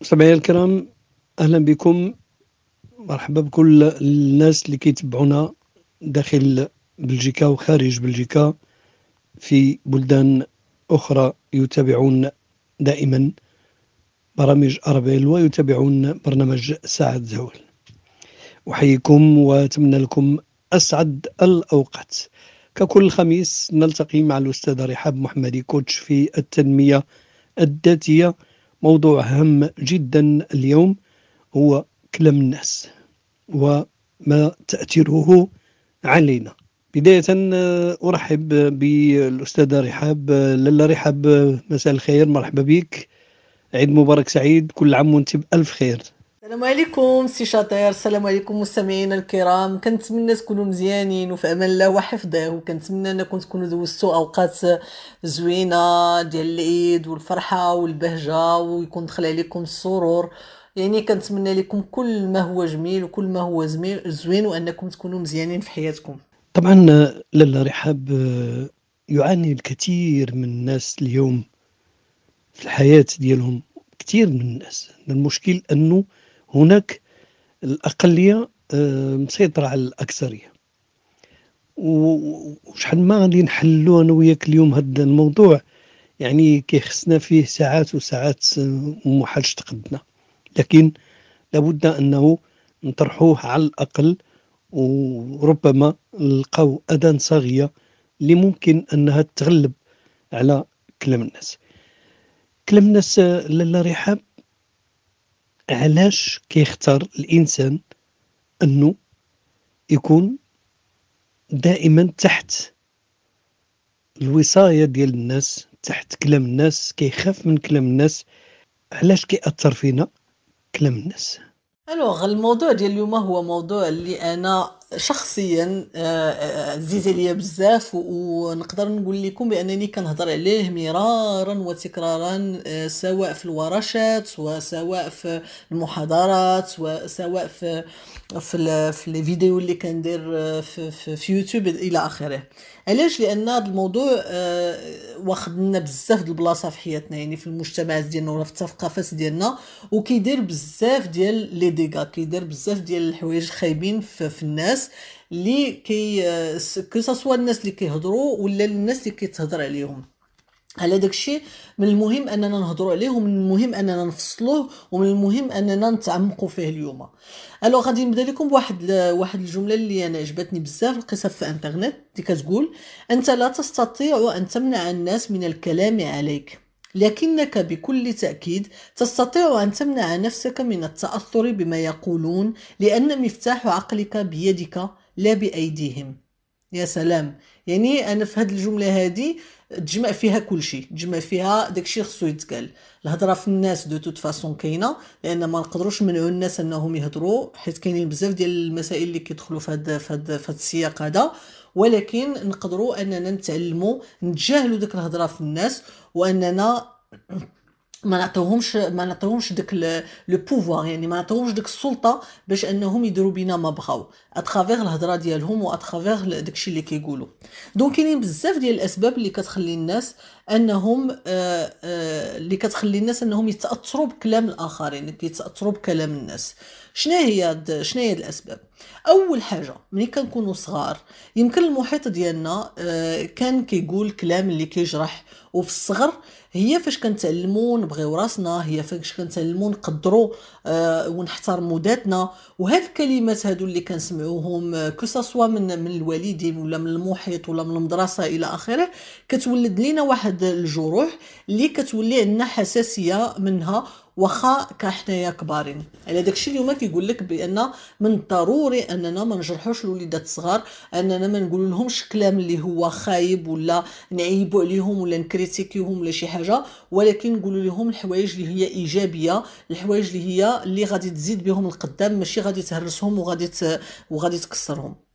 مستمعي الكرام اهلا بكم مرحبا بكل الناس اللي كيتبعونا داخل بلجيكا وخارج بلجيكا في بلدان اخرى يتابعون دائما برامج اربيل ويتابعون برنامج ساعة زول احييكم واتمنى لكم اسعد الاوقات ككل خميس نلتقي مع الاستاذ رحاب محمدي كوتش في التنميه الذاتيه موضوع هام جدا اليوم هو كلام الناس وما تأثيره علينا بداية آه، أرحب بالأستاذة رحاب لاله رحاب مساء الخير مرحبا بك عيد مبارك سعيد كل عام وانت بألف خير السلام عليكم سي شاطير السلام عليكم مستمعينا الكرام كنتمنى تكونوا مزيانين وفي امان الله وحفظه وكنتمنى انكم تكونوا دوزتوا اوقات زوينه ديال العيد والفرحه والبهجه ويكون دخل عليكم السرور يعني كنتمنى لكم كل ما هو جميل وكل ما هو زوين وانكم تكونوا مزيانين في حياتكم طبعا لالا رحاب آه، يعاني الكثير من الناس اليوم في الحياه ديالهم كثير من الناس المشكل انه هناك الأقلية مسيطرة على الأكثرية وشحال ما غادي نحلو أنا وياك اليوم هذا الموضوع يعني كيخصنا فيه ساعات وساعات ومحالش تقدنا لكن لابد أنه نطرحوه على الأقل وربما نلقاو أذان صاغية اللي ممكن أنها تغلب على كلام الناس كلام الناس آه، لاله رحاب علاش كيختار الانسان انه يكون دائما تحت الوصايه ديال الناس تحت كلام الناس كيخاف من كلام الناس علاش كيأثر فينا كلام الناس الوغ الموضوع ديال اليوم هو موضوع اللي انا شخصيا آه، آه، عزيز عليا بزاف ونقدر نقول لكم بانني كنهضر عليه مرارا وتكرارا آه، سواء في الورشات وسواء في المحاضرات وسواء في في في الفيديو اللي كندير في, في, في يوتيوب الى اخره علاش لان هذا الموضوع واخد لنا بزاف ديال البلاصه في حياتنا يعني في المجتمعات ديالنا ولا في الثقافات ديالنا وكيدير بزاف ديال لي ديغا كيدير بزاف ديال الحوايج خايبين في, في الناس الناس اللي كي سوا الناس اللي كيهضروا ولا الناس اللي كيتهضر عليهم على داك الشيء من المهم اننا نهضروا عليه ومن المهم اننا نفصلوه ومن المهم اننا نتعمقوا فيه اليوم الو غادي نبدا لكم بواحد واحد الجمله اللي انا عجبتني بزاف لقيتها في انترنت اللي كتقول انت لا تستطيع ان تمنع الناس من الكلام عليك لكنك بكل تأكيد تستطيع أن تمنع نفسك من التأثر بما يقولون لأن مفتاح عقلك بيدك لا بأيديهم يا سلام يعني أنا في هذه الجملة هذه تجمع فيها كل شيء تجمع فيها داكشي خصو يتقال الهضره في الناس دو توت فاسون كاينه لان ما نقدروش نمنعوا الناس انهم يهضروا حيت كاينين بزاف ديال المسائل اللي كيدخلوا في هذا في هذا في السياق هذا ولكن نقدروا اننا نتعلموا نتجاهلوا ديك الهضره في الناس واننا ما نعطيوهمش ما نعطيوهمش داك لو بوفوار يعني ما نعطيوهمش داك السلطه باش انهم يديروا بينا ما بغاو اترافيغ الهضره ديالهم واترافيغ داكشي اللي كيقولوا دونك كاينين بزاف ديال الاسباب اللي كتخلي الناس انهم آه، آه، اللي كتخلي الناس انهم يتاثروا بكلام الاخرين يعني يتاثروا بكلام الناس شنو هي شنو هي الاسباب اول حاجه ملي كنكونوا صغار يمكن المحيط ديالنا آه، كان كيقول كلام اللي كيجرح وفي الصغر هي فاش كنتعلموا نبغيو راسنا هي فاش كنتعلموا نقدروا آه، ونحترموا ذاتنا وهاد الكلمات هادو اللي كنسمعوهم كو آه، من من الوالدين ولا من المحيط ولا من المدرسه الى اخره كتولد لينا واحد الجروح اللي كتولي عندنا حساسيه منها وخاء كحنايا كبارين على داكشي اليوم كيقول لك بان من الضروري اننا ما نجرحوش الوليدات الصغار اننا ما نقول لهمش كلام اللي هو خايب ولا نعيبو عليهم ولا نكريتيكيوهم ولا شي حاجه ولكن نقول لهم الحوايج اللي هي ايجابيه الحوايج اللي هي اللي غادي تزيد بهم القدام ماشي غادي تهرسهم وغادي وغادي تكسرهم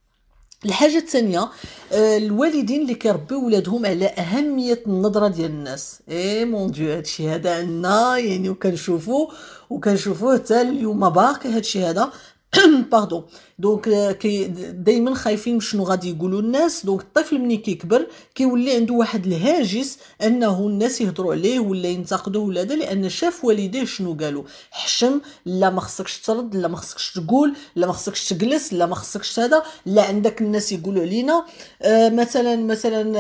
الحاجه الثانيه آه، الوالدين اللي كيربيو ولادهم على اهميه النظره ديال الناس اي مون ديو هادشي هذا عندنا يعني وكنشوفو وكنشوفوه حتى اليوم باقي هادشي هذا باردون دونك كي دائما خايفين شنو غادي يقولوا الناس دونك الطفل ملي كيكبر كيولي عنده واحد الهاجس انه الناس يهضروا عليه ولا ينتقدوه ولا هذا لان شاف والديه شنو قالوا حشم لا ما خصكش ترد لا ما خصكش تقول لا ما خصكش تجلس لا ما خصكش هذا لا عندك الناس يقولوا علينا آه مثلا مثلا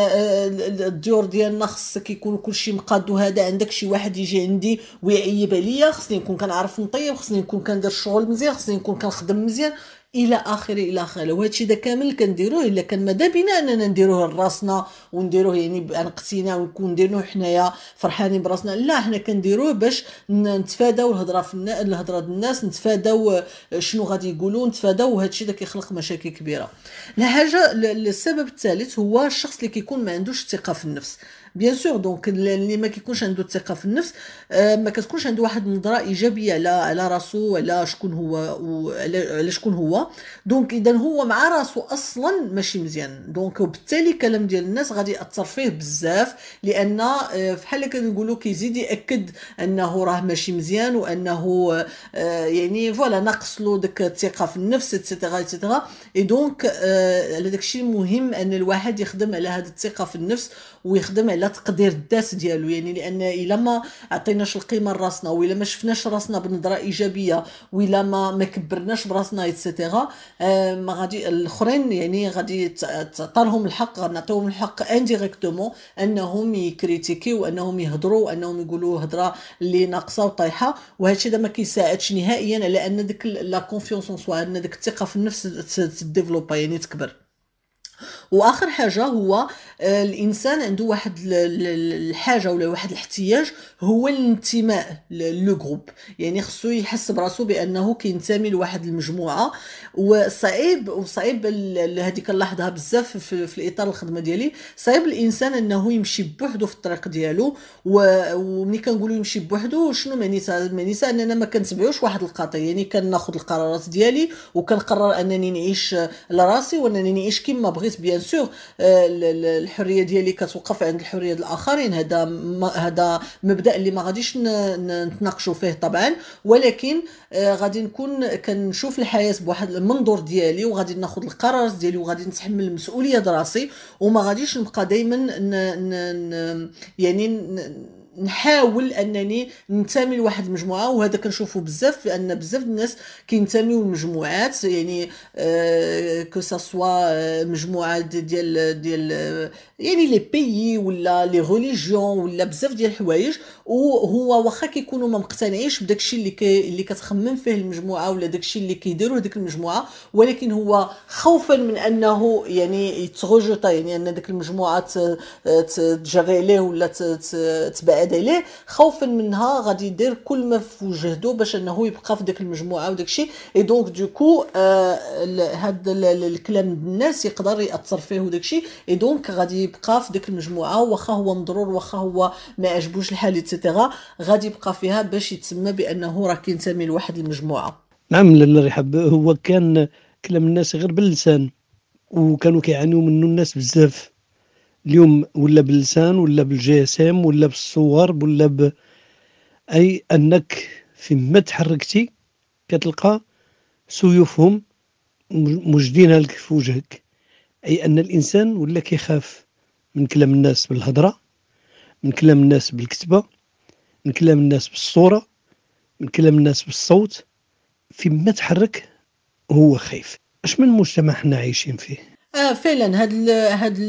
الديور ديالنا خصك يكون كلشي مقاد وهذا عندك شي واحد يجي عندي ويعيب عليا خصني نكون كنعرف نطيب خصني نكون كندير الشغل مزيان خصني نكون كنخدم نخدم مزيان الى اخره الى اخره وهذا الشيء كامل كنديروه الا كان ماذا بينا اننا نديروه لراسنا ونديروه يعني بانقتينا ونكون نديروه حنايا فرحانين براسنا لا حنا كنديروه باش نتفاداو الهضره في النا... الهضره الناس نتفاداو شنو غادي يقولوا نتفاداو وهذا الشيء كيخلق مشاكل كبيره الحاجه السبب الثالث هو الشخص اللي كيكون ما عندوش ثقه في النفس بيان سور دونك اللي ما كيكونش عنده الثقه في النفس euh, ما كتكونش عنده واحد النظره ايجابيه على على راسو وعلى شكون هو على شكون هو دونك اذا هو مع راسو اصلا ماشي مزيان دونك وبالتالي الكلام ديال الناس غادي ياثر فيه بزاف لان فحال آه، كنقولوا كيزيد ياكد انه راه ماشي مزيان وانه آه، يعني فوالا ناقص له ديك الثقه في النفس اتسيتيرا اتسيتيرا اي دونك على داكشي المهم ان الواحد يخدم على هذه الثقه في النفس ويخدم على تقدير الذات ديالو يعني لان الا ما عطيناش القيمه لراسنا ولا ما شفناش راسنا بنظره ايجابيه ولا ما ما كبرناش براسنا ايتترا آه، ما غادي الاخرين يعني غادي تعطالهم الحق نعطيهم الحق انديريكتومون انهم يكريتيكيو انهم يهضروا انهم يقولوا هضره اللي ناقصه وطايحه وهذا الشيء ما كيساعدش نهائيا على ان ديك لا كونفيونس ان سوا ان ديك الثقه في النفس تديفلوبا يعني تكبر واخر حاجه هو آه، الانسان عنده واحد الحاجه ولا واحد الاحتياج هو الانتماء لو جروب يعني خصو يحس براسو بانه كينتمي لواحد المجموعه وصعيب وصعيب هذيك اللحظه بزاف في, في الاطار الخدمه ديالي صعيب الانسان انه يمشي بوحدو في الطريق ديالو وملي كنقولوا يمشي بوحدو شنو معنيتها معنيتها اننا ما كنتبعوش واحد القطع يعني كناخذ القرارات ديالي وكنقرر انني نعيش لراسي وانني نعيش كما بغيت بيان سور euh, الحريه ديالي كتوقف عند الحريه الاخرين هذا هذا مبدا اللي ما غاديش نتناقشوا فيه طبعا ولكن آه، غادي نكون كنشوف الحياه بواحد المنظور ديالي وغادي ناخذ القرار ديالي وغادي نتحمل المسؤوليه دراسي وما غاديش نبقى دائما يعني نحاول انني ننتمي لواحد المجموعه وهذا كنشوفو بزاف لان بزاف الناس كينتميو لمجموعات يعني كو كو سوا مجموعه ديال ديال آه، يعني لي بيي ولا لي ريليجيون ولا بزاف ديال الحوايج وهو واخا كيكونوا ما مقتنعينش بداكشي اللي كي اللي كتخمم فيه المجموعه ولا داكشي اللي كيديروه ديك المجموعه ولكن هو خوفا من انه يعني يتغوجوطا يعني ان ديك المجموعه آه، تجري عليه ولا تبعد هذا خوفا منها غادي يدير كل ما في جهده باش انه يبقى في ديك المجموعه وداك الشيء اي دونك دوكو هذا الكلام الناس يقدر ياثر فيه وداك الشيء اي دونك غادي يبقى في ديك المجموعه واخا هو مضرور واخا هو ما عجبوش الحال ايتترا غادي يبقى فيها باش يتسمى بانه راه كينتمي لواحد المجموعه نعم لا يحب هو كان كلام الناس غير باللسان وكانوا كيعانيوا منه الناس بزاف اليوم ولا باللسان ولا ام ولا بالصور ولا ب... أي أنك ما تحركتي كتلقى سيوفهم مجدينها لك في وجهك أي أن الإنسان ولا كيخاف من كلام الناس بالهضرة من كلام الناس بالكتبة من كلام الناس بالصورة من كلام الناس بالصوت ما تحرك هو خايف اش من مجتمع حنا عايشين فيه آه فعلا هذا هذا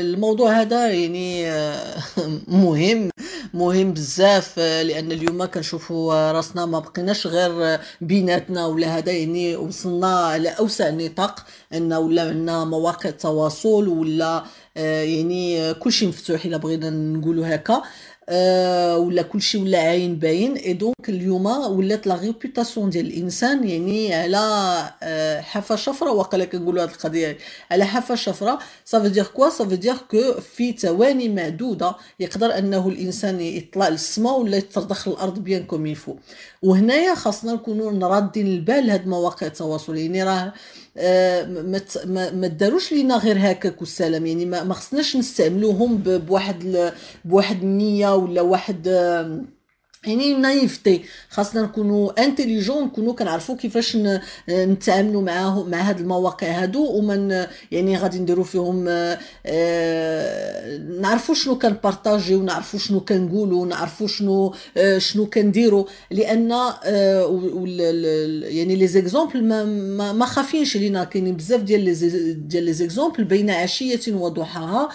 الموضوع هذا يعني آه مهم مهم بزاف آه لان اليوم كنشوفوا راسنا ما بقيناش غير بيناتنا ولا هذا يعني وصلنا على اوسع نطاق ان ولا عندنا مواقع تواصل ولا آه، يعني كلشي مفتوح الا بغينا نقولوا هكا أه ولا كلشي ولا عين باين اي دونك اليوم ولات لا ريبوتاسيون ديال الانسان يعني على آه، حافه شفره وقال نقولوا هذه القضيه على حافه شفره صافي دير كوا صافي دير كو في ثواني معدوده يقدر انه الانسان يطلع للسماء ولا يتردخ الارض بيان كوم يفو وهنايا خاصنا نكونوا نردين البال هاد مواقع التواصل يعني راه آه، ما ما داروش لينا غير هكاك والسلام يعني ما خصناش نستعملوهم بواحد بواحد النيه ولا واحد يعني نايفتي خاصنا نكونوا انتيليجون نكونوا كنعرفوا كيفاش نتعاملوا معاه مع هاد المواقع هادو ومن يعني غادي نديروا فيهم آه، نعرفوا شنو كنبارطاجيو نعرفوا شنو كنقولوا نعرفوا شنو آه، شنو كنديروا لان آه، يعني لي زيكزومبل ما, ما, خافينش لينا كاينين بزاف ديال لي e- ديال لي زيكزومبل بين عشيه وضحاها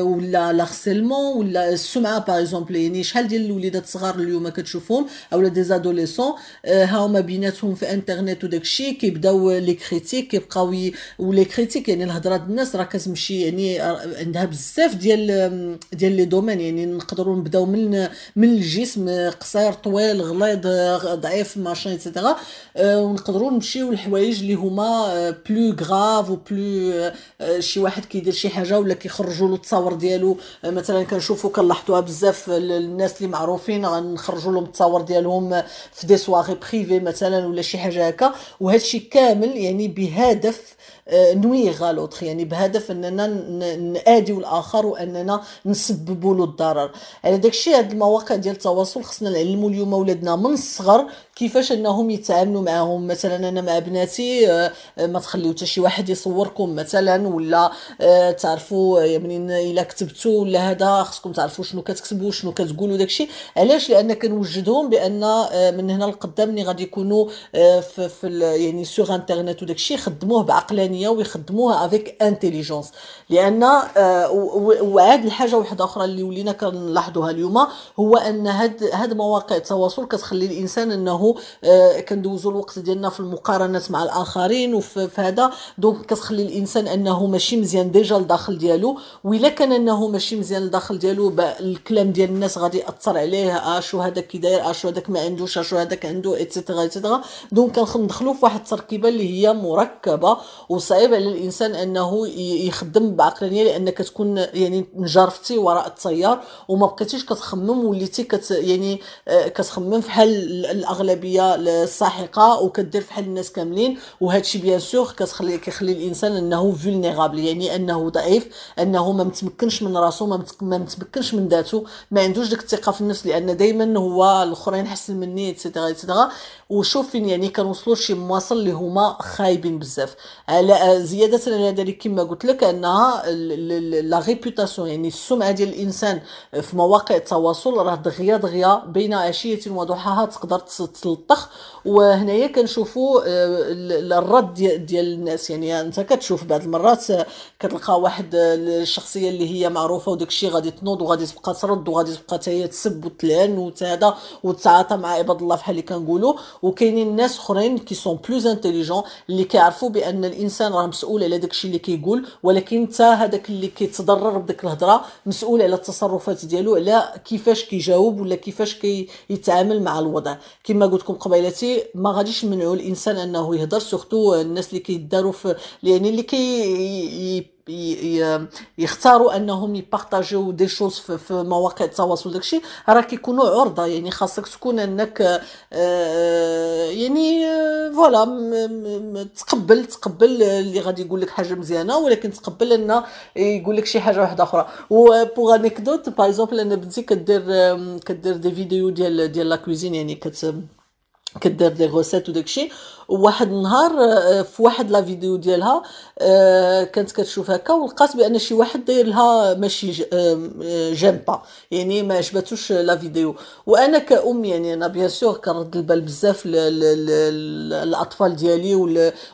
ولا لاغسيلمون ولا السمعه باغ اكزومبل يعني شحال ديال الوليدات الصغار اليوم كتشوفهم اولا دي زادوليسون آه، ها هما بيناتهم في انترنت وداكشي كيبداو لي كريتيك كيبقاو ولي كريتيك يعني الهضره ديال الناس راه كتمشي يعني عندها بزاف ديال ديال لي دومين يعني نقدروا نبداو من من الجسم قصير طويل غليظ ضعيف ماشين ايتترا آه، ونقدروا نمشيو لحوايج اللي هما بلو غراف بلو شي واحد كيدير شي حاجه ولا كيخرجوا له التصاور ديالو آه، مثلا كنشوفوا كنلاحظوها بزاف الناس اللي معروفين نخرجوا لهم التصاور ديالهم في دي سواغي بريفي مثلا ولا شي حاجه هكا وهذا الشيء كامل يعني بهدف آه، نوي لوتر يعني بهدف اننا ناديو الاخر واننا نسببوا له الضرر على يعني هاد المواقع ديال التواصل خصنا نعلموا اليوم ولادنا من الصغر كيفاش انهم يتعاملوا معهم مثلا انا مع بناتي آه، ما تخليو حتى شي واحد يصوركم مثلا ولا آه، تعرفوا يعني الا كتبتوا ولا هذا خصكم تعرفوا شنو كتكتبوا شنو كتقولوا داكشي علاش لان كنوجدهم بان آه، من هنا لقدام ملي غادي يكونوا في, في يعني سوغ انترنيت وداكشي يخدموه بعقلانيه ويخدموه افيك انتيليجونس لان وعاد الحاجه وحده اخرى اللي ولينا كنلاحظوها اليوم هو ان هاد هاد مواقع التواصل كتخلي الانسان انه انه آه، كندوزو الوقت ديالنا في المقارنات مع الاخرين وفي هذا دونك كتخلي الانسان انه ماشي مزيان ديجا الداخل ديالو ولا كان انه ماشي مزيان الداخل ديالو الكلام ديال الناس غادي ياثر عليه اشو آه، هذاك كي داير اشو آه، هذاك ما عندوش اشو هذاك عنده ايتترا ايتترا دونك كندخلوا في واحد التركيبه اللي هي مركبه وصعيب على الانسان انه يخدم بعقلانيه لان كتكون يعني نجرفتي وراء التيار وما بقيتيش كتخمم وليتي كت يعني كتخمم في حال الاغلبيه الساحقه وكدير فحال الناس كاملين وهذا الشيء بيان سور كتخلي كيخلي الانسان انه فولنيرابل يعني انه ضعيف انه ما متمكنش من راسو ما متمكنش من ذاته ما عندوش ديك الثقه في النفس لان دائما هو الاخرين حسن مني ايتترا ايتترا فين يعني كنوصلوا شي مواصل اللي هما خايبين بزاف على آه، زياده على ذلك كما قلت لك انها لا ريبوتاسيون يعني السمعه ديال الانسان في مواقع التواصل راه دغيا دغيا بين عشيه وضحاها تقدر تلطخ وهنايا كنشوفوا آه، الرد ديال الناس يعني انت كتشوف بعض المرات آه، كتلقى واحد الشخصيه اللي هي معروفه وداك الشيء غادي تنوض وغادي تبقى ترد وغادي تبقى تسب وتلان وتهذا وتتعاطى مع عباد الله بحال اللي كنقولوا وكاينين ناس اخرين كي سون بلوز انتيليجون اللي كيعرفوا بان الانسان راه مسؤول على داكشي اللي كيقول ولكن حتى هذاك اللي كيتضرر بديك الهضره مسؤول على التصرفات ديالو على كيفاش كيجاوب ولا كيفاش كيتعامل كي مع الوضع كما قلت لكم قبيلتي ما غاديش نمنعوا الانسان انه يهضر سورتو الناس اللي كيداروا في يعني اللي كي يختاروا انهم يبارطاجيو دي شوز في مواقع التواصل داكشي راه كيكونوا عرضه يعني خاصك تكون انك آه، يعني آه، فوالا تقبل تقبل اللي غادي يقول لك حاجه مزيانه ولكن تقبل ان يقول لك شي حاجه واحده اخرى وبوغ انيكدوت باغ اكزومبل انا بنتي كدير كدير دي فيديو ديال ديال لا كوزين يعني كت كدير دي غوسيت وداكشي وواحد النهار آه، في واحد لا فيديو ديالها آه، كانت كتشوف هكا ولقات بان شي واحد داير لها ماشي جامبا آه، يعني ما عجباتوش لا فيديو وانا كأم يعني انا بيان سور كنرد البال بزاف للاطفال ديالي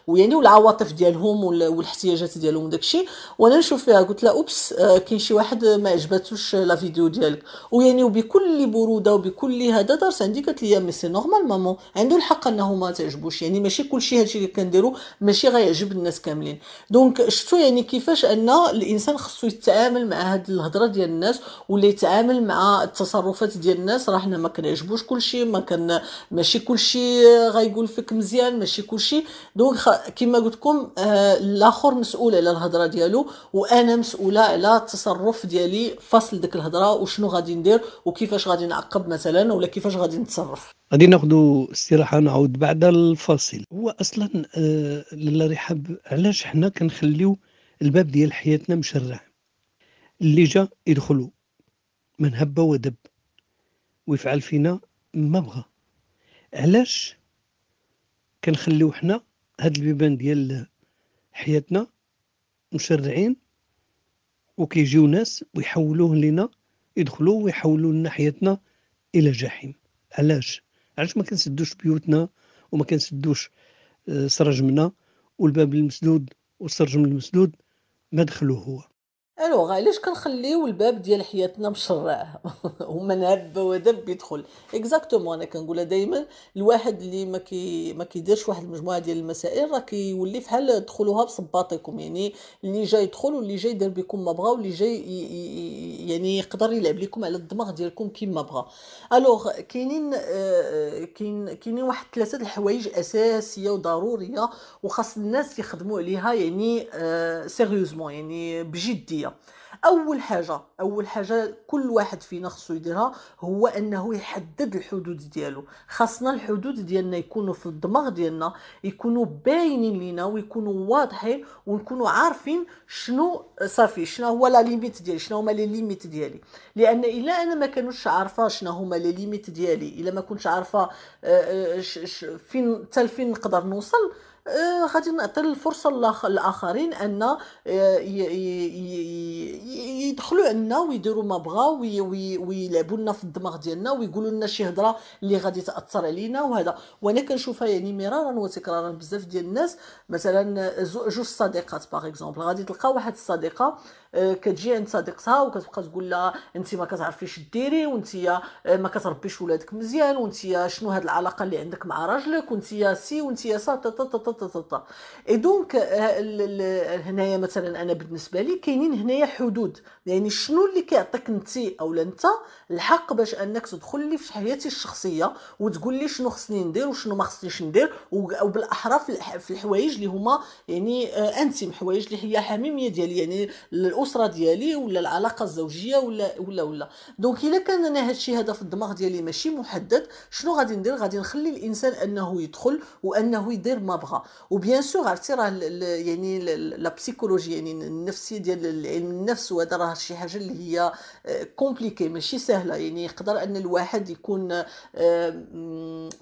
ويعني والعواطف ديالهم والاحتياجات ديالهم وداكشي وانا نشوف فيها قلت لها اوبس كاين شي واحد ما عجباتوش لا فيديو ديالك ويعني وبكل بروده وبكل هذا دارت عندي قالت لي مي سي نورمال مامون عنده الحق انه ما تعجبوش يعني ماشي كلشي هادشي اللي كنديرو ماشي غيعجب الناس كاملين دونك شفتوا يعني كيفاش ان الانسان خصو يتعامل مع هاد الهضره ديال الناس ولا يتعامل مع التصرفات ديال الناس راه حنا ما كنعجبوش كلشي ما كان ماشي كلشي غيقول فيك مزيان ماشي كلشي دونك خ... كما قلت لكم آه الاخر مسؤول على الهضره ديالو وانا مسؤوله على التصرف ديالي فصل ديك الهضره وشنو غادي ندير وكيفاش غادي نعقب مثلا ولا كيفاش غادي نتصرف غادي ناخذ استراحه نعود بعد الفاصل هو اصلا آه لاله رحاب علاش حنا كنخليو الباب ديال حياتنا مشرع اللي جا يدخلوا من هب ودب ويفعل فينا ما بغى علاش كنخليو حنا هاد البيبان ديال حياتنا مشرعين وكيجيو ناس ويحولوه لنا يدخلوا ويحولوا لنا حياتنا الى جحيم علاش علاش ما كنسدوش بيوتنا وما كنسدوش آه، سرجمنا والباب المسدود والسرجم المسدود ما دخلوه هو الوغ علاش كنخليو الباب ديال حياتنا مشرع هما نهب ودب يدخل اكزاكتومون انا كنقولها دائما الواحد اللي ما كي ما كيديرش واحد المجموعه ديال المسائل راه كيولي فحال دخلوها بصباطكم يعني اللي جاي يدخل واللي جاي يدير بكم ما بغا واللي جاي يعني يقدر يلعب لكم على الدماغ ديالكم كيما بغا الوغ كاينين آه، آه، كاين كاينين واحد ثلاثه الحوايج اساسيه وضروريه وخاص الناس يخدموا عليها يعني سيريوزمون آه، يعني بجديه اول حاجه اول حاجه كل واحد فينا خصو يديرها هو انه يحدد الحدود ديالو خاصنا الحدود ديالنا يكونوا في الدماغ ديالنا يكونوا باينين لينا ويكونوا واضحين ونكونوا عارفين شنو صافي شنو هو لا ليميت ديالي شنو هما لي ليميت ديالي لان الا انا ما كانوش عارفه شنو هما لي ليميت ديالي الا ما كنتش عارفه آه، آه، فين حتى فين نقدر نوصل آه، غادي نعطي الفرصه للاخرين ان آه، يدخلوا عندنا ويديروا ما بغاو ويلعبوا لنا في الدماغ ديالنا ويقولوا لنا شي هضره اللي غادي تاثر علينا وهذا وانا كنشوفها يعني مرارا وتكرارا بزاف ديال الناس مثلا جوج صديقات باغ اكزومبل غادي تلقى واحد الصديقه آه، كتجي عند صديقتها وكتبقى تقول لها انت ما كتعرفيش ديري وانت آه، ما كتربيش ولادك مزيان وانت آه، شنو هاد العلاقه اللي عندك مع راجلك وانت يا سي وانت يا سا تا تا تا تا تا تا اي دونك هنايا مثلا انا بالنسبه لي كاينين هنايا حدود يعني شنو اللي كيعطيك انت اولا انت الحق باش انك تدخل لي في حياتي الشخصيه وتقول لي شنو خصني ندير وشنو ما خصنيش ندير وبالاحرى في الحوايج اللي هما يعني انتم حوايج اللي هي حميميه ديالي يعني الاسره ديالي ولا العلاقه الزوجيه ولا ولا ولا دونك الا كان انا هذا الشيء هذا في الدماغ ديالي ماشي محدد شنو غادي ندير غادي نخلي الانسان انه يدخل وانه يدير ما بغى وبيان سور عرفتي راه يعني لا بسيكولوجي يعني النفسيه ديال علم النفس وهذا راه شي حاجه اللي هي كومبليكي آه، ماشي سهله يعني يقدر ان الواحد يكون آه،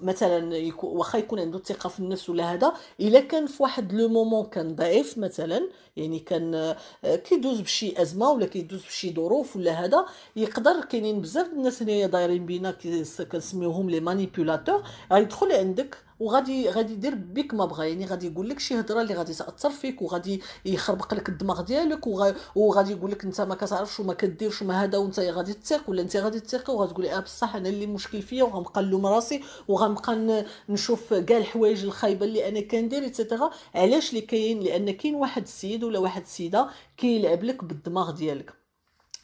مثلا واخا يكون عنده ثقه في النفس ولا هذا الا كان في واحد لو مومون كان ضعيف مثلا يعني كان آه، كيدوز بشي ازمه ولا كيدوز بشي ظروف ولا هذا يقدر كاينين بزاف الناس هنايا دايرين بينا كنسميوهم لي مانيبيولاتور غيدخل عندك وغادي غادي يدير بك ما بغى يعني غادي يقول لك شي هضره اللي غادي تاثر فيك وغادي يخربق لك الدماغ ديالك وغادي يقول لك انت ما كتعرفش وما كديرش وما هذا وانت غادي تثيق ولا انت غادي تثيق وغتقولي اه بصح انا اللي مشكل فيا وغنبقى نلوم راسي وغنبقى نشوف كاع الحوايج الخايبه اللي انا كندير ايتترا علاش اللي كاين لان كاين واحد السيد ولا واحد السيده كيلعب لك بالدماغ ديالك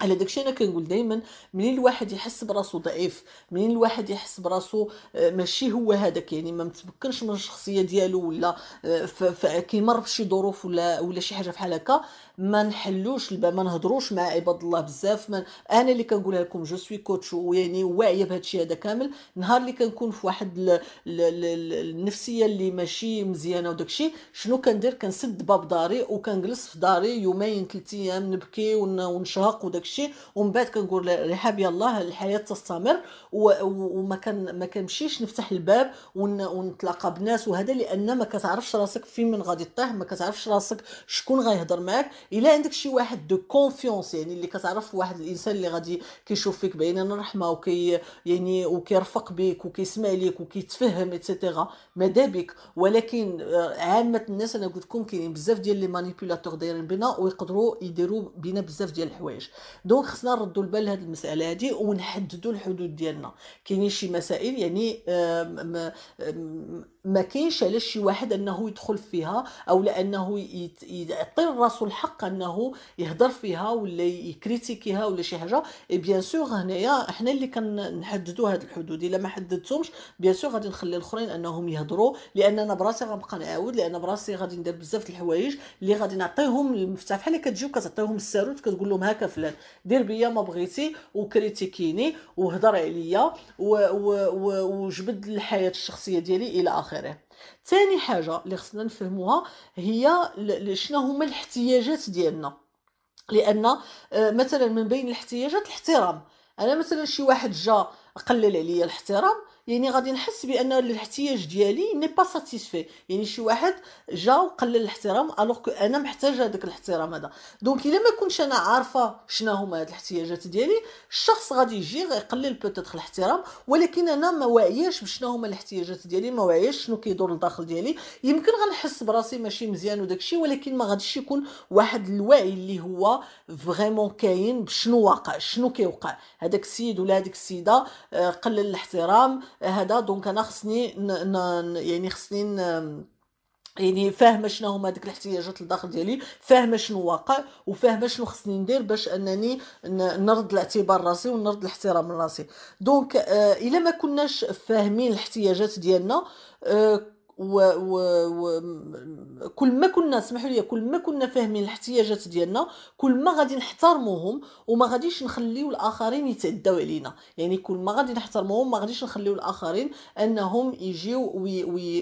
على داكشي انا كنقول دائما منين الواحد يحس براسو ضعيف منين الواحد يحس براسو آه، ماشي هو هذاك يعني ما متمكنش من الشخصيه ديالو ولا آه، كيمر بشي ظروف ولا ولا شي حاجه بحال هكا ما نحلوش الباب ما نهضروش مع عباد الله بزاف من انا اللي كنقولها لكم جو سوي كوتش ويعني واعيه بهذا الشيء هذا كامل نهار اللي كنكون في واحد ل... ل... ل... النفسيه اللي ماشي مزيانه وداك الشيء شنو كندير كنسد باب داري وكنجلس في داري يومين ثلاث ايام نبكي ون... ونشهق وداك الشيء ومن بعد كنقول رحاب يلاه الحياه تستمر و... وما كان ما كنمشيش نفتح الباب ون... ونتلاقى بناس وهذا لان ما كتعرفش راسك فين من غادي طيح ما كتعرفش راسك شكون غيهضر معاك الا عندك شي واحد دو كونفيونس يعني اللي كتعرف واحد الانسان اللي غادي كيشوف فيك بعينين الرحمه وكي يعني وكيرفق بك وكيسمع لك وكيتفهم ايتترا ماذا بك ولكن آه، عامه الناس انا قلت لكم كاينين بزاف ديال لي مانيبيولاتور دايرين بنا ويقدروا يديروا بنا بزاف ديال الحوايج دونك خصنا نردوا البال لهاد المساله هادي ونحددوا الحدود ديالنا كاينين شي مسائل يعني آه، ما كاينش علاش شي واحد انه يدخل فيها او لانه يعطي راسو الحق انه يهضر فيها ولا يكريتيكيها ولا شي حاجه اي بيان سور هنايا حنا اللي كنحددوا هاد الحدود الا ما حددتهمش بيان سور غادي نخلي الاخرين انهم يهضروا لان انا براسي غنبقى نعاود لان براسي غادي ندير بزاف الحوايج اللي غادي نعطيهم المفتاح بحال كتجي وكتعطيهم الساروت كتقول لهم هكا فلان دير بيا ما بغيتي وكريتيكيني وهضر عليا وجبد الحياه الشخصيه ديالي الى اخره اخره ثاني حاجه اللي خصنا نفهموها هي شنو هما الاحتياجات ديالنا لان آه، مثلا من بين الاحتياجات الاحترام انا مثلا شي واحد جا قلل عليا الاحترام يعني غادي نحس بان الاحتياج ديالي ني با ساتيسفي يعني شي واحد جا وقلل الاحترام الوغ كو انا محتاجه هذاك الاحترام هذا دونك الا ما كنتش انا عارفه شنو هما هاد الاحتياجات ديالي الشخص غادي يجي غيقلل بوتيتر الاحترام ولكن انا ما واعياش بشنو هما الاحتياجات ديالي ما واعياش شنو كيدور لداخل ديالي يمكن غنحس براسي ماشي مزيان وداك الشيء ولكن ما غاديش يكون واحد الوعي اللي هو فريمون كاين بشنو واقع شنو كيوقع هذاك السيد ولا هذيك السيده آه، قلل الاحترام هذا دونك انا خصني يعني خصني يعني فاهمه شنو هما ديك الاحتياجات الداخل ديالي فاهمه شنو واقع وفاهمه شنو خصني ندير باش انني نرد الاعتبار راسي ونرد الاحترام لراسي دونك آه، الا ما كناش فاهمين الاحتياجات ديالنا آه، و, كل ما كنا اسمحوا لي كل ما كنا فاهمين الاحتياجات ديالنا كل ما غادي نحترموهم وما غاديش نخليو الاخرين يتعداو علينا يعني كل ما غادي نحترموهم ما غاديش نخليو الاخرين انهم يجيو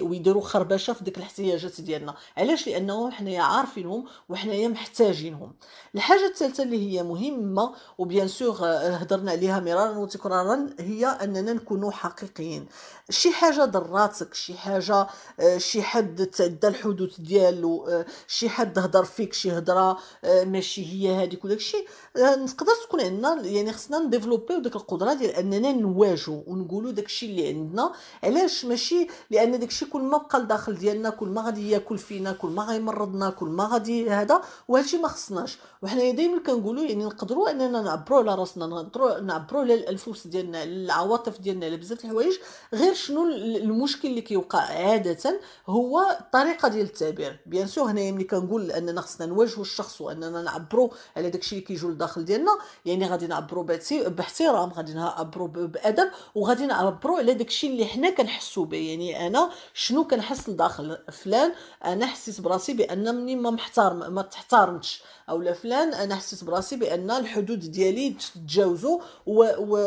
ويديروا خربشه في ديك الاحتياجات ديالنا علاش لانهم حنايا عارفينهم وحنايا محتاجينهم الحاجه الثالثه اللي هي مهمه وبيان سور هضرنا آه، عليها مرارا وتكرارا هي اننا نكونوا حقيقيين شي حاجه ضراتك شي حاجه آه، شي حد تعدى الحدود ديالو آه، شي حد هضر فيك شي هضره آه، ماشي هي هذيك وداك الشيء نقدر تكون عندنا يعني خصنا نديفلوبيو ديك القدره ديال اننا نواجهو ونقولو داك الشيء اللي عندنا علاش ماشي لان داك الشيء كل ما بقى لداخل ديالنا كل ما غادي ياكل فينا كل ما غيمرضنا كل ما غادي هذا وهادشي ما خصناش وحنايا دائما كنقولوا يعني نقدروا اننا نعبروا على راسنا نقدروا نعبروا على الانفس ديالنا العواطف ديالنا على بزاف الحوايج غير شنو المشكل اللي كيوقع عاده هو الطريقه ديال التعبير بيان سور هنايا ملي كنقول اننا خصنا نواجهوا الشخص واننا نعبروا على داكشي اللي كيجول لداخل ديالنا يعني غادي نعبروا باحترام غادي نعبروا بادب وغادي نعبروا على داكشي اللي حنا كنحسوا به يعني انا شنو كنحس لداخل فلان انا حسيت براسي بان مني ما محترم ما تحترمتش اولا فلان انا حسيت براسي بان الحدود ديالي تجاوزوا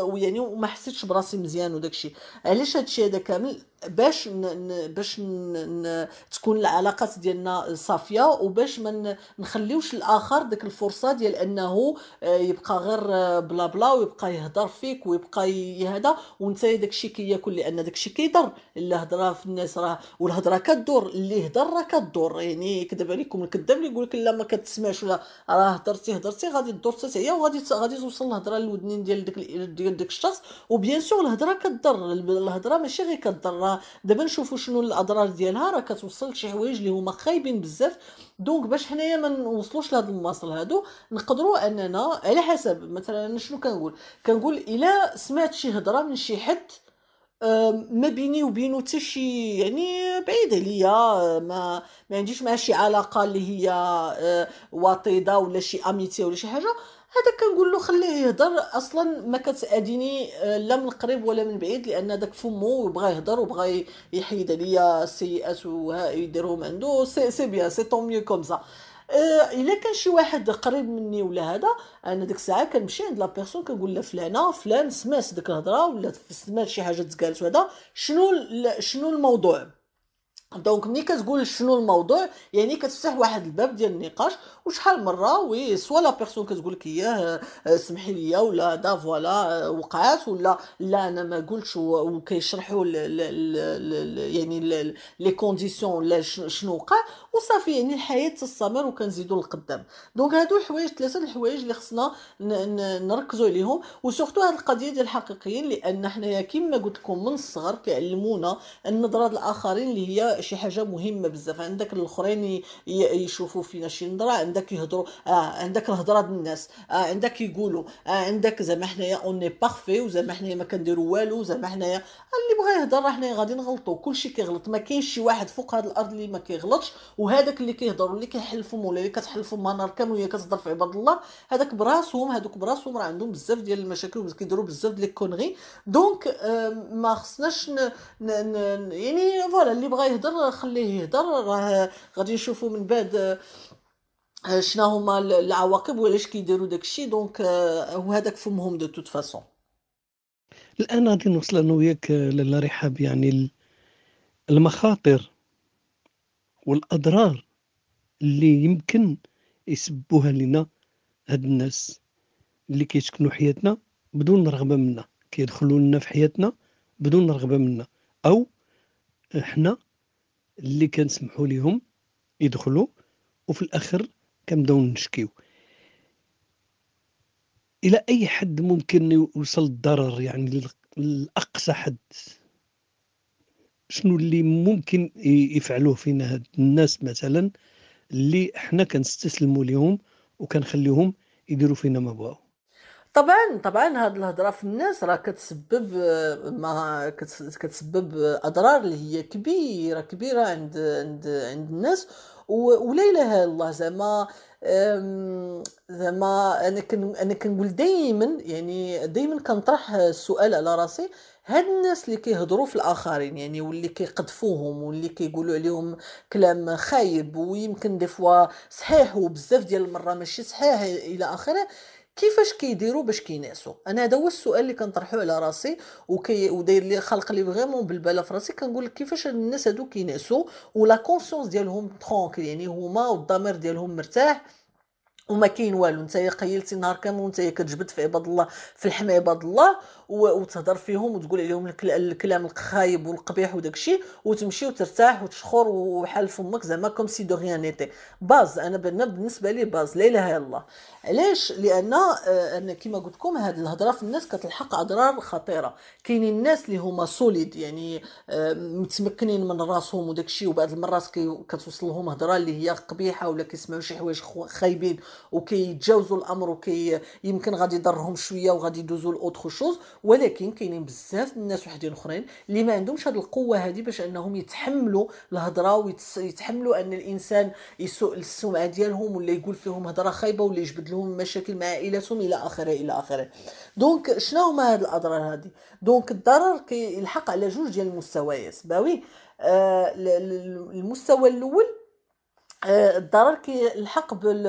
ويعني وما حسيتش براسي مزيان وداكشي علاش هادشي هذا كامل باش ن باش ن تكون العلاقات ديالنا صافيه وباش ما نخليوش الاخر ديك الفرصه ديال انه آه، يبقى غير آه، بلا بلا ويبقى يهضر فيك ويبقى هذا وانت داك الشيء كياكل لان داك الشيء كيضر الهضره في الناس راه والهضره كدور اللي يهضر راه كدور يعني يكذب عليكم الكذاب اللي يقول لك لا ما كتسمعش ولا راه هضرتي هضرتي غادي تدور حتى هي وغادي غادي توصل الهضره للودنين ديال داك ديال داك الشخص وبيان سور الهضره كضر الهضره ماشي غير كضر دابا نشوفوا شنو الاضرار ديالها راه كتوصل لشي حوايج اللي هما خايبين بزاف دونك باش حنايا ما نوصلوش لهاد المواصل هادو نقدروا اننا على حسب مثلا شنو كنقول كنقول الا سمعت شي هضره من شي حد ما بيني وبينه حتى شي يعني بعيد عليا ما ما عنديش معاه شي علاقه اللي هي أه، وطيده ولا شي اميتي ولا شي حاجه هذا كنقول له خليه يهضر اصلا ما كتاديني أه، لا من قريب ولا من بعيد لان داك فمو وبغى يهضر وبغى يحيد عليا السيئات ويديرهم عنده سي سي بيان سي طون ميو كوم سا آه، الا كان شي واحد قريب مني ولا هذا انا ديك الساعه كنمشي عند لا بيرسون كنقول لها فلانه فلان سمعت ديك الهضره ولا سمعت شي حاجه تقالت وهذا شنو شنو الموضوع دونك ملي كتقول شنو الموضوع يعني كتفتح واحد الباب ديال النقاش وشحال مره وي سوا لا بيرسون كتقول لك اياه آه، سمحي لي ولا دا فوالا آه، وقعات ولا لا انا ما قلتش وكيشرحوا يعني لي كونديسيون ولا شنو وقع وصافي يعني الحياه تستمر وكنزيدوا للقدام دونك هادو الحوايج ثلاثه الحوايج اللي خصنا نركزوا عليهم وسورتو هاد القضيه ديال الحقيقيين لان حنايا كما قلت لكم من الصغر كيعلمونا النظره الاخرين اللي هي شي حاجه مهمه بزاف عندك الاخرين يشوفوا فينا شي نظره عندك يهضروا آه عندك الهضره ديال الناس آه عندك يقولوا آه عندك زعما حنايا اون بارفي وزعما حنايا ما كنديروا والو زعما حنايا اللي بغى يهضر راه حنايا غادي نغلطوا كلشي كيغلط ما كاينش شي واحد فوق هذه الارض اللي ما كيغلطش وهذاك اللي كيهضر واللي كيحلفوا ولا اللي كتحلفوا منار كان وهي كتهضر في عباد الله هذاك براسهم هذوك براسهم راه عندهم بزاف ديال المشاكل كيديروا بزاف ديال الكونغي دونك ما خصناش يعني فوالا اللي بغى يهضر يهضر خليه يهضر راه غادي نشوفوا من بعد آه، شنو هما العواقب وعلاش كيديروا داك الشيء دونك آه، وهذاك فمهم دو توت فاسون الان غادي نوصل انا وياك آه، للرحاب يعني المخاطر والاضرار اللي يمكن يسبوها لنا هاد الناس اللي كيسكنوا حياتنا بدون رغبه منا كيدخلوا لنا في حياتنا بدون رغبه منا او حنا اللي كنسمحوا ليهم يدخلوا وفي الاخر كنبداو نشكيو الى اي حد ممكن يوصل الضرر يعني لاقصى حد شنو اللي ممكن يفعلوه فينا هاد الناس مثلا اللي حنا كنستسلموا ليهم وكنخليهم يديروا فينا ما بغاو طبعا طبعا هاد الهضره في الناس راه كتسبب آه، ما كتسبب اضرار اللي هي كبيره كبيره عند عند عند الناس وليلها الله زعما زعما انا كن انا كنقول دائما يعني دائما كنطرح السؤال على راسي هاد الناس اللي كيهضروا في الاخرين يعني واللي كيقذفوهم واللي كيقولوا عليهم كلام خايب ويمكن دي فوا صحيح وبزاف ديال المره ماشي صحيح الى اخره كيفاش كيديروا باش كينعسوا انا هذا هو السؤال اللي كنطرحوه على راسي وكي وداير لي خلق لي فريمون بالباله في راسي كنقول لك كيفاش الناس هادو كينعسوا ولا كونسيونس ديالهم ترونكل يعني هما والضمير ديالهم مرتاح وما كاين والو نتايا قيلتي نهار كامل ونتايا كتجبد في عباد الله في الحمى عباد الله وتهضر فيهم وتقول عليهم الكلام الخايب والقبيح وداكشي وتمشي وترتاح وتشخر وحال فمك زعما كوم سي دو ريان ايتي باز انا بالنسبه لي باز لا اله الا الله علاش لان آه، انا كما قلت لكم هذه الهضره في الناس كتلحق اضرار خطيره كاينين الناس اللي هما سوليد يعني آه، متمكنين من راسهم وداكشي وبعض المرات كتوصلهم هضره اللي هي قبيحه ولا كيسمعوا شي حوايج خايبين وكيتجاوزوا الامر وكي يمكن غادي يضرهم شويه وغادي يدوزوا لاوتر شوز ولكن كاينين بزاف الناس وحدين اخرين اللي ما عندهمش هذه القوه هذه باش انهم يتحملوا الهضره ويتحملوا ان الانسان يسوء السمعه ديالهم ولا يقول فيهم هضره خايبه ولا يجبد لهم مشاكل مع عائلتهم الى اخره الى اخره دونك شنو هما هاد الاضرار هذه دونك الضرر كيلحق على جوج ديال المستويات باوي آه المستوى الاول آه، الضرر كيلحق بال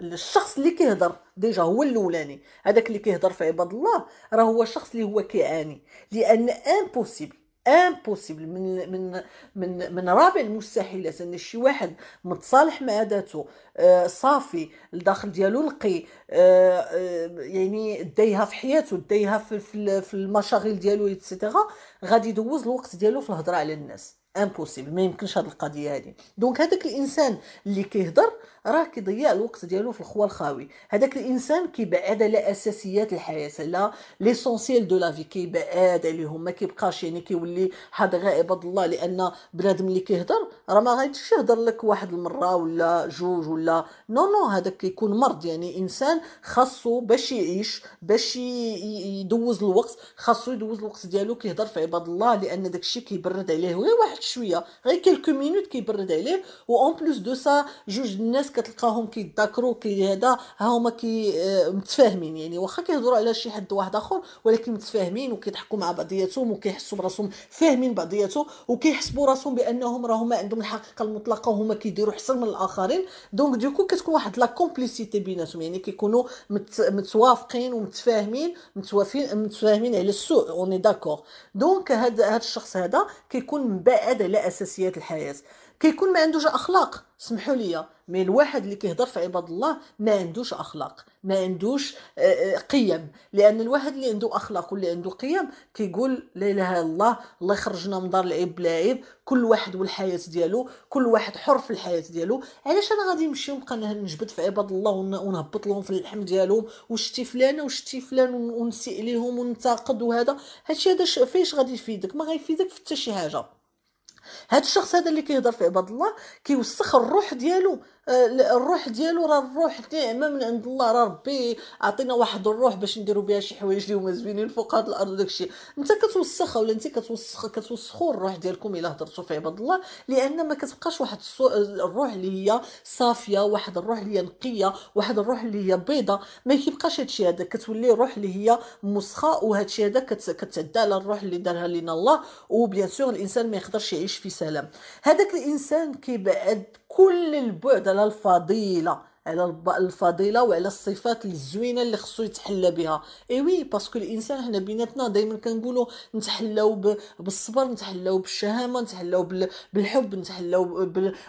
الشخص اللي كيهضر ديجا هو الاولاني هذاك اللي كيهضر في عباد الله راه هو الشخص اللي هو كيعاني لان امبوسيبل امبوسيبل من من من من رابع المستحيلات ان شي واحد متصالح مع ذاته آه صافي الداخل ديالو نقي آه،, آه يعني دايها في حياته دايها في في المشاغل ديالو ايتترا غادي يدوز الوقت ديالو في الهضره على الناس امبوسيبل ما يمكنش هذه القضيه هذه دونك هذاك الانسان اللي كيهضر راه كيضيع الوقت ديالو في الخوا الخاوي هذاك الانسان كيبعد على اساسيات الحياه لا ليسونسييل دو لا في كيبعد عليهم ما كيبقاش يعني كيولي حد غائب الله لان بنادم اللي كيهضر راه ما غاديش يهضر لك واحد المره ولا جوج ولا نو نو هذاك كيكون مرض يعني انسان خاصو باش يعيش باش يدوز الوقت خاصو يدوز الوقت ديالو كيهضر في عباد الله لان داك كيبرد عليه غير واحد شويه غير كيلكو مينوت كيبرد عليه وان بلوس دو سا جوج الناس كتلقاهم كيداكرو كي هذا ها هما كي آه، متفاهمين يعني واخا كيهضروا على شي حد واحد اخر ولكن متفاهمين وكيضحكوا مع بعضياتهم وكيحسوا براسهم فاهمين بعضياتهم وكيحسبوا راسهم بانهم راهما عندهم الحقيقه المطلقه وهما كيديروا حسن من الاخرين دونك ديكو كتكون واحد لا كومبليسيتي بيناتهم يعني كيكونوا مت... متوافقين ومتفاهمين متوافين متفاهمين على السوء اوني داكور دونك هاد هاد الشخص هذا كيكون مبعد هذا على اساسيات الحياه كيكون ما عندوش اخلاق سمحوا لي مي الواحد اللي كيهضر في عباد الله ما عندوش اخلاق ما عندوش آه، آه، قيم لان الواحد اللي عنده اخلاق واللي عنده قيم كيقول لا اله الا الله الله يخرجنا من دار العيب بلا عيب كل واحد والحياه ديالو كل واحد حر في الحياه ديالو علاش انا غادي نمشي ونبقى نجبد في عباد الله ونهبط لهم في اللحم ديالهم وشتي فلانه وشتي فلان ونسيء ليهم وننتقد وهذا هادشي هذا فاش غادي يفيدك ما غيفيدك في حتى شي حاجه هاد الشخص هذا اللي كيهضر في عباد الله كيوسخ الروح ديالو الروح ديالو راه الروح نعمه من عند الله راه ربي عطينا واحد الروح باش نديرو بها شي حوايج اللي هما زوينين فوق هاد الارض داكشي انت كتوسخها ولا انت كتوسخ كتوسخوا الروح ديالكم الا هضرتوا في عباد الله لان ما كتبقاش واحد الروح اللي هي صافيه واحد الروح اللي هي نقيه واحد الروح اللي هي بيضه ما كيبقاش هادشي هذا كتولي روح اللي هي مسخه وهادشي هذا كتعدى على الروح اللي دارها لنا الله وبيان سور الانسان ما يقدرش يعيش في سلام هذاك الانسان كيبعد كل البعد على الفضيله على الفضيله وعلى الصفات الزوينه اللي خصو يتحلى بها اي وي باسكو الانسان حنا بيناتنا دائما كنقولوا نتحلاو بالصبر نتحلاو بالشهامه نتحلاو بالحب نتحلاو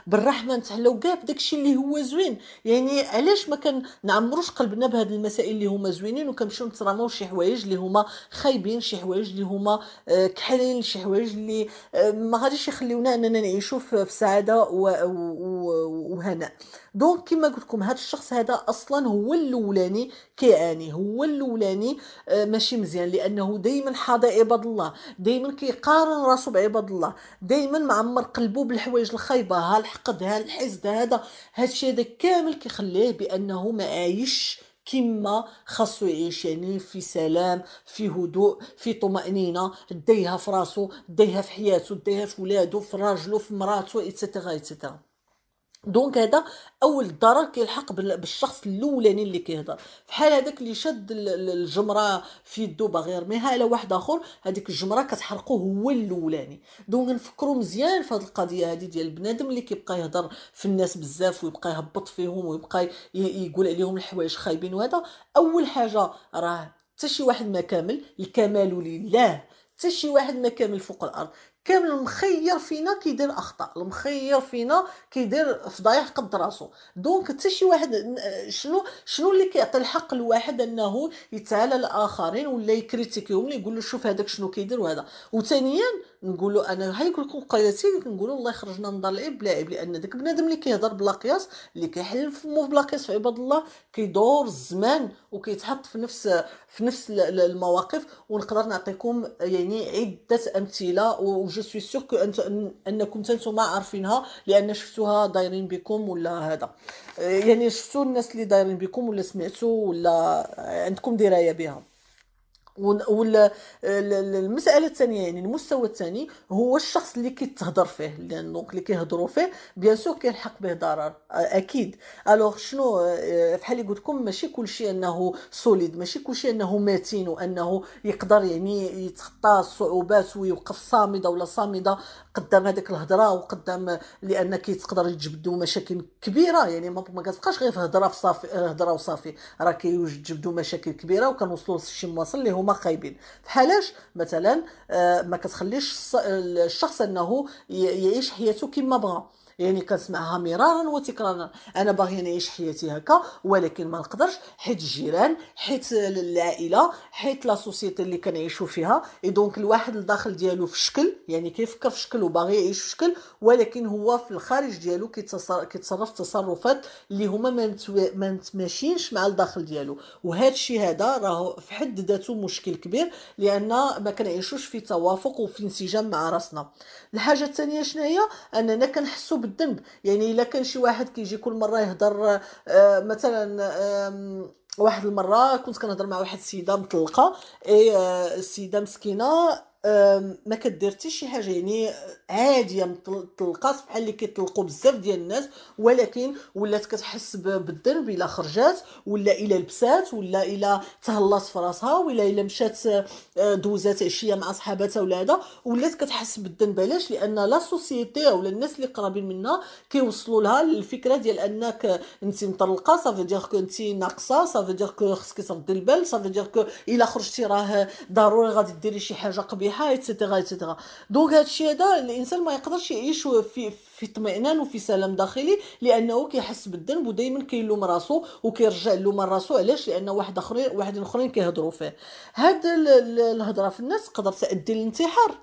بالرحمه نتحلاو كاع بداكشي اللي هو زوين يعني علاش ما كنعمروش قلبنا بهاد المسائل اللي هما زوينين وكنمشيو نتراماو شي حوايج اللي هما خايبين شي حوايج اللي هما آه، كحلين شي حوايج اللي آه، ما غاديش يخليونا اننا نعيشوا في سعاده وهناء دونك كما قلت لكم هذا الشخص هذا اصلا هو الاولاني كيعاني هو الاولاني آه، ماشي مزيان لانه دائما حاضر عباد الله دائما كيقارن راسو بعباد الله دائما معمر قلبه بالحوايج الخايبه ها الحقد ها الحسد هذا هادشي هذا كامل كيخليه بانه ما عايش كما خاصو يعيش يعني في سلام في هدوء في طمأنينة ديها في راسو ديها في حياته ديها في ولادو في راجلو في مراتو اتستغا اتستغا دونك هذا اول ضرر كيلحق بالشخص الاولاني اللي كيهضر فحال هذاك اللي شد الجمره في يدو باغي يرميها على واحد اخر هذيك الجمره كتحرقو هو الاولاني دونك نفكروا مزيان في هذه القضيه هذه ديال البنادم اللي كيبقى يهضر في الناس بزاف ويبقى يهبط فيهم ويبقى يقول عليهم الحوايج خايبين وهذا اول حاجه راه حتى شي واحد ما كامل الكمال لله حتى شي واحد ما كامل فوق الارض كامل المخير فينا كيدير اخطاء المخير فينا كيدير فضايح قد راسو دونك حتى شي واحد شنو شنو اللي كيعطي الحق لواحد انه يتعالى الاخرين ولا يكريتيكيهم اللي يقول له شوف هذاك شنو كيدير وهذا وثانيا له انا هاي كل قياسي نقول الله يخرجنا من دار العيب بلا عيب لان داك بنادم اللي كيهضر بلا قياس اللي كيحل فمو بلا قياس في عباد الله كيدور الزمان وكيتحط في نفس في نفس المواقف ونقدر نعطيكم يعني عده امثله وجو سوي سيغ انكم تنتم عارفينها لان شفتوها دايرين بكم ولا هذا يعني شفتوا الناس اللي دايرين بكم ولا سمعتوا ولا عندكم درايه بها المسألة الثانيه يعني المستوى الثاني هو الشخص اللي كيتهضر فيه لان دونك اللي كيهضروا فيه بيان سور كيلحق به ضرر اكيد الوغ شنو آه، فحال قلت لكم ماشي كلشي انه سوليد ماشي كلشي انه متين وانه يقدر يعني يتخطى الصعوبات ويوقف صامده ولا صامده قدام هذيك الهضره وقدام لان كيتقدر يتجبدوا مشاكل كبيره يعني ما كتبقاش غير في هضره في صافي هضره وصافي راه كيوجد مشاكل كبيره وكنوصلوا لشي مواصل اللي هما هما خايبين فحالاش مثلا آه، ما كتخليش الشخص انه يعيش حياته كما بغى يعني كنسمعها مرارا وتكرارا انا باغي نعيش حياتي هكا ولكن ما نقدرش حيت الجيران حيت العائله حيت لا سوسيتي اللي كنعيشوا فيها اي دونك الواحد الداخل ديالو في شكل يعني كيفكر في شكل وباغي يعيش في شكل ولكن هو في الخارج ديالو كيتصرف تصرفات اللي هما ما متماشينش مع الداخل ديالو وهذا الشيء هذا راه في حد ذاته مشكل كبير لان ما كنعيشوش في توافق وفي انسجام مع راسنا الحاجه الثانيه شنو هي اننا كنحسوا بالذنب يعني الا كان شي واحد كيجي كل مره يهضر آه مثلا آه واحد المره كنت كنهضر مع واحد السيده مطلقه اي آه، السيده مسكينه ما كدير حتى شي حاجه يعني عاديه مطلقات بحال اللي كيطلقوا بزاف ديال الناس ولكن ولات كتحس بالذنب الا خرجات ولا الا لبسات ولا الا تهلات في راسها ولا الا مشات دوزات عشيه مع صحاباتها ولا هذا ولات كتحس بالذنب علاش لان لا سوسيتي ولا الناس اللي قرابين منها كيوصلوا لها الفكره ديال انك انت مطلقه صافي دير كو انت ناقصه صافي دير كو خصك تردي البال صافي دير كو الا خرجتي راه ضروري غادي ديري شي حاجه قبيحه مليحه ايتترا ايتترا دونك هذا الشيء هذا الانسان ما يقدرش يعيش في في اطمئنان وفي سلام داخلي لانه كيحس بالذنب ودائما كيلوم راسو وكيرجع لوم راسو علاش لان واحد اخرين واحد اخرين كيهضروا فيه هاد الهضره في الناس تقدر تؤدي للانتحار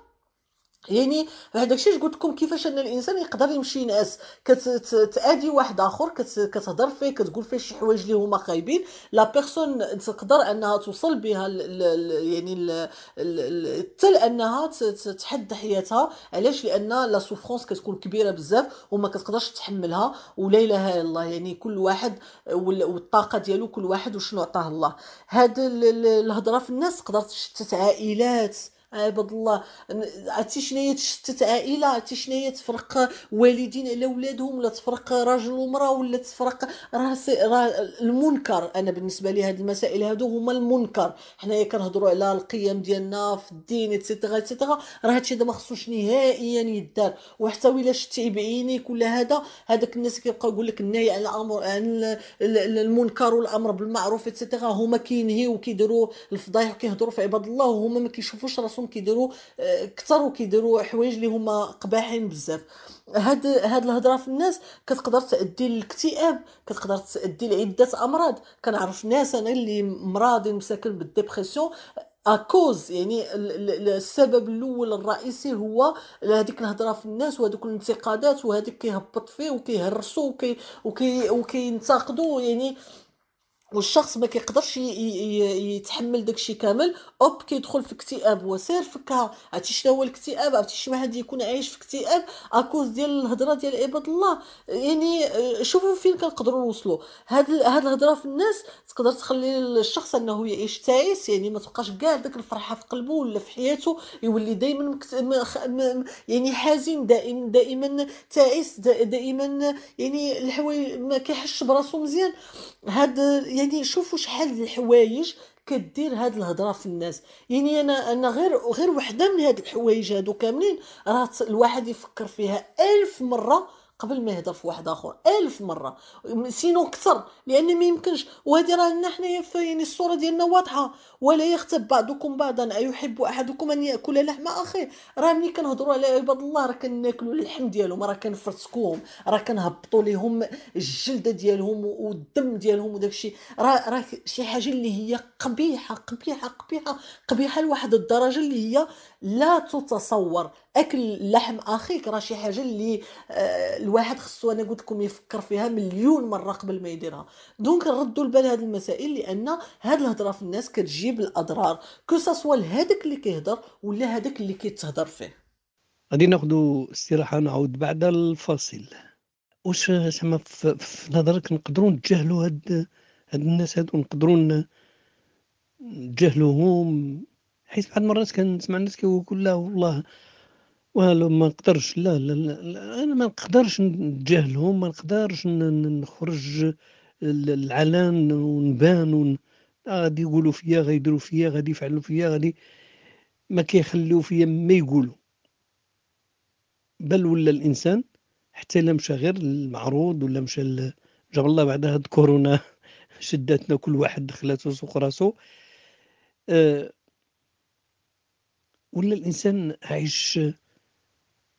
يعني هذاك الشيء قلت لكم كيفاش ان الانسان يقدر يمشي ينعس كتادي واحد اخر كتهضر فيه كتقول فيه شي حوايج اللي هما خايبين لا بيرسون تقدر انها توصل بها يعني حتى لانها تحد حياتها علاش لان لا سوفرونس كتكون كبيره بزاف وما كتقدرش تحملها ولا اله الا الله يعني كل واحد والطاقه ديالو كل واحد وشنو عطاه الله هاد الهضره في الناس تقدر تشتت عائلات عباد الله عرفتي شناهي تشتت عائله عرفتي شناهي تفرق والدين على ولادهم ولا تفرق راجل ومراه ولا تفرق راه المنكر انا بالنسبه لي هاد المسائل هادو هما المنكر حنايا كنهضروا على القيم ديالنا في الدين اتسيتيغا اتسيتيغا راه هادشي دابا ما خصوش نهائيا يدار وحتى ولا شتي بعينيك ولا هذا هذاك الناس كيبقاو يقول لك النهي على الامر عن المنكر والامر بالمعروف اتسيتيغا هما كينهيو وكيديروا الفضايح وكيهضروا في عباد الله وهما ما كيشوفوش راسهم خصهم كيديروا آه، كثر وكيديروا حوايج اللي هما قباحين بزاف هاد هاد الهضره في الناس كتقدر تادي للاكتئاب كتقدر تادي لعده امراض كنعرف ناس انا اللي مراضي مساكن بالديبرسيون اكوز آه، يعني السبب الاول الرئيسي هو هذيك الهضره في الناس وهذوك الانتقادات وهذيك كيهبط فيه وكيهرسوا وكي وكي وكينتقدوا يعني والشخص ما كيقدرش يتحمل داكشي كامل اوب كيدخل في اكتئاب وسير فكها عرفتي شنو هو الاكتئاب عرفتي شي واحد يكون عايش في اكتئاب اكوز ديال الهضره ديال عباد الله يعني آه، شوفوا فين كنقدروا نوصلوا هاد هاد الهضره في الناس تقدر تخلي الشخص انه يعيش تايس يعني ما تبقاش كاع داك الفرحه في قلبه ولا في حياته يولي دائما مكت... م... يعني حزين دائما دائما تائس دائما يعني الحوايج ما كيحسش براسو مزيان هاد يعني يعني شوفوا شحال الحوايج كدير هاد الهضره في الناس يعني انا انا غير غير وحده من هاد الحوايج هادو كاملين راه الواحد يفكر فيها ألف مره قبل ما يهضر في واحد اخر ألف مره سينو كثر لان ما يمكنش وهذه راه حنايا يعني الصوره ديالنا واضحه ولا يغتب بعضكم بعضا أيحب أحدكم أن يأكل لحم أخيه راه ملي كنهضروا على عباد الله راه كناكلوا اللحم ديالهم راه كنفرسكوهم راه كنهبطوا ليهم الجلدة ديالهم والدم ديالهم وداك الشيء راه راه شي حاجة اللي هي قبيحة قبيحة قبيحة قبيحة لواحد الدرجة اللي هي لا تتصور اكل لحم اخيك راه شي حاجه اللي آه، الواحد خصو انا قلت لكم يفكر فيها مليون مره قبل ما يديرها دونك ردوا البال هذه المسائل لان هذه الهضره في الناس كتجيب تجيب الاضرار كو سوا لهذاك اللي كيهضر ولا هذاك اللي كيتهضر فيه غادي ناخذ استراحه نعود بعد الفاصل واش زعما في نظرك نقدروا نتجاهلوا هاد هاد الناس هادو نقدروا نتجاهلوهم حيت بعض المرات كنسمع الناس كيقول لا والله والو ما نقدرش لا, لا, لا انا ما نقدرش نتجاهلهم ما نقدرش نخرج العلن ونبان ون... غادي يقولوا فيا غيديروا فيا غادي يفعلوا فيا غادي ما كيخليو فيا ما يقولوا بل ولا الانسان حتى الا مشى غير المعروض ولا مشى جاب الله بعد هاد كورونا شداتنا كل واحد دخلاتو سوق راسو أه ولا الانسان عايش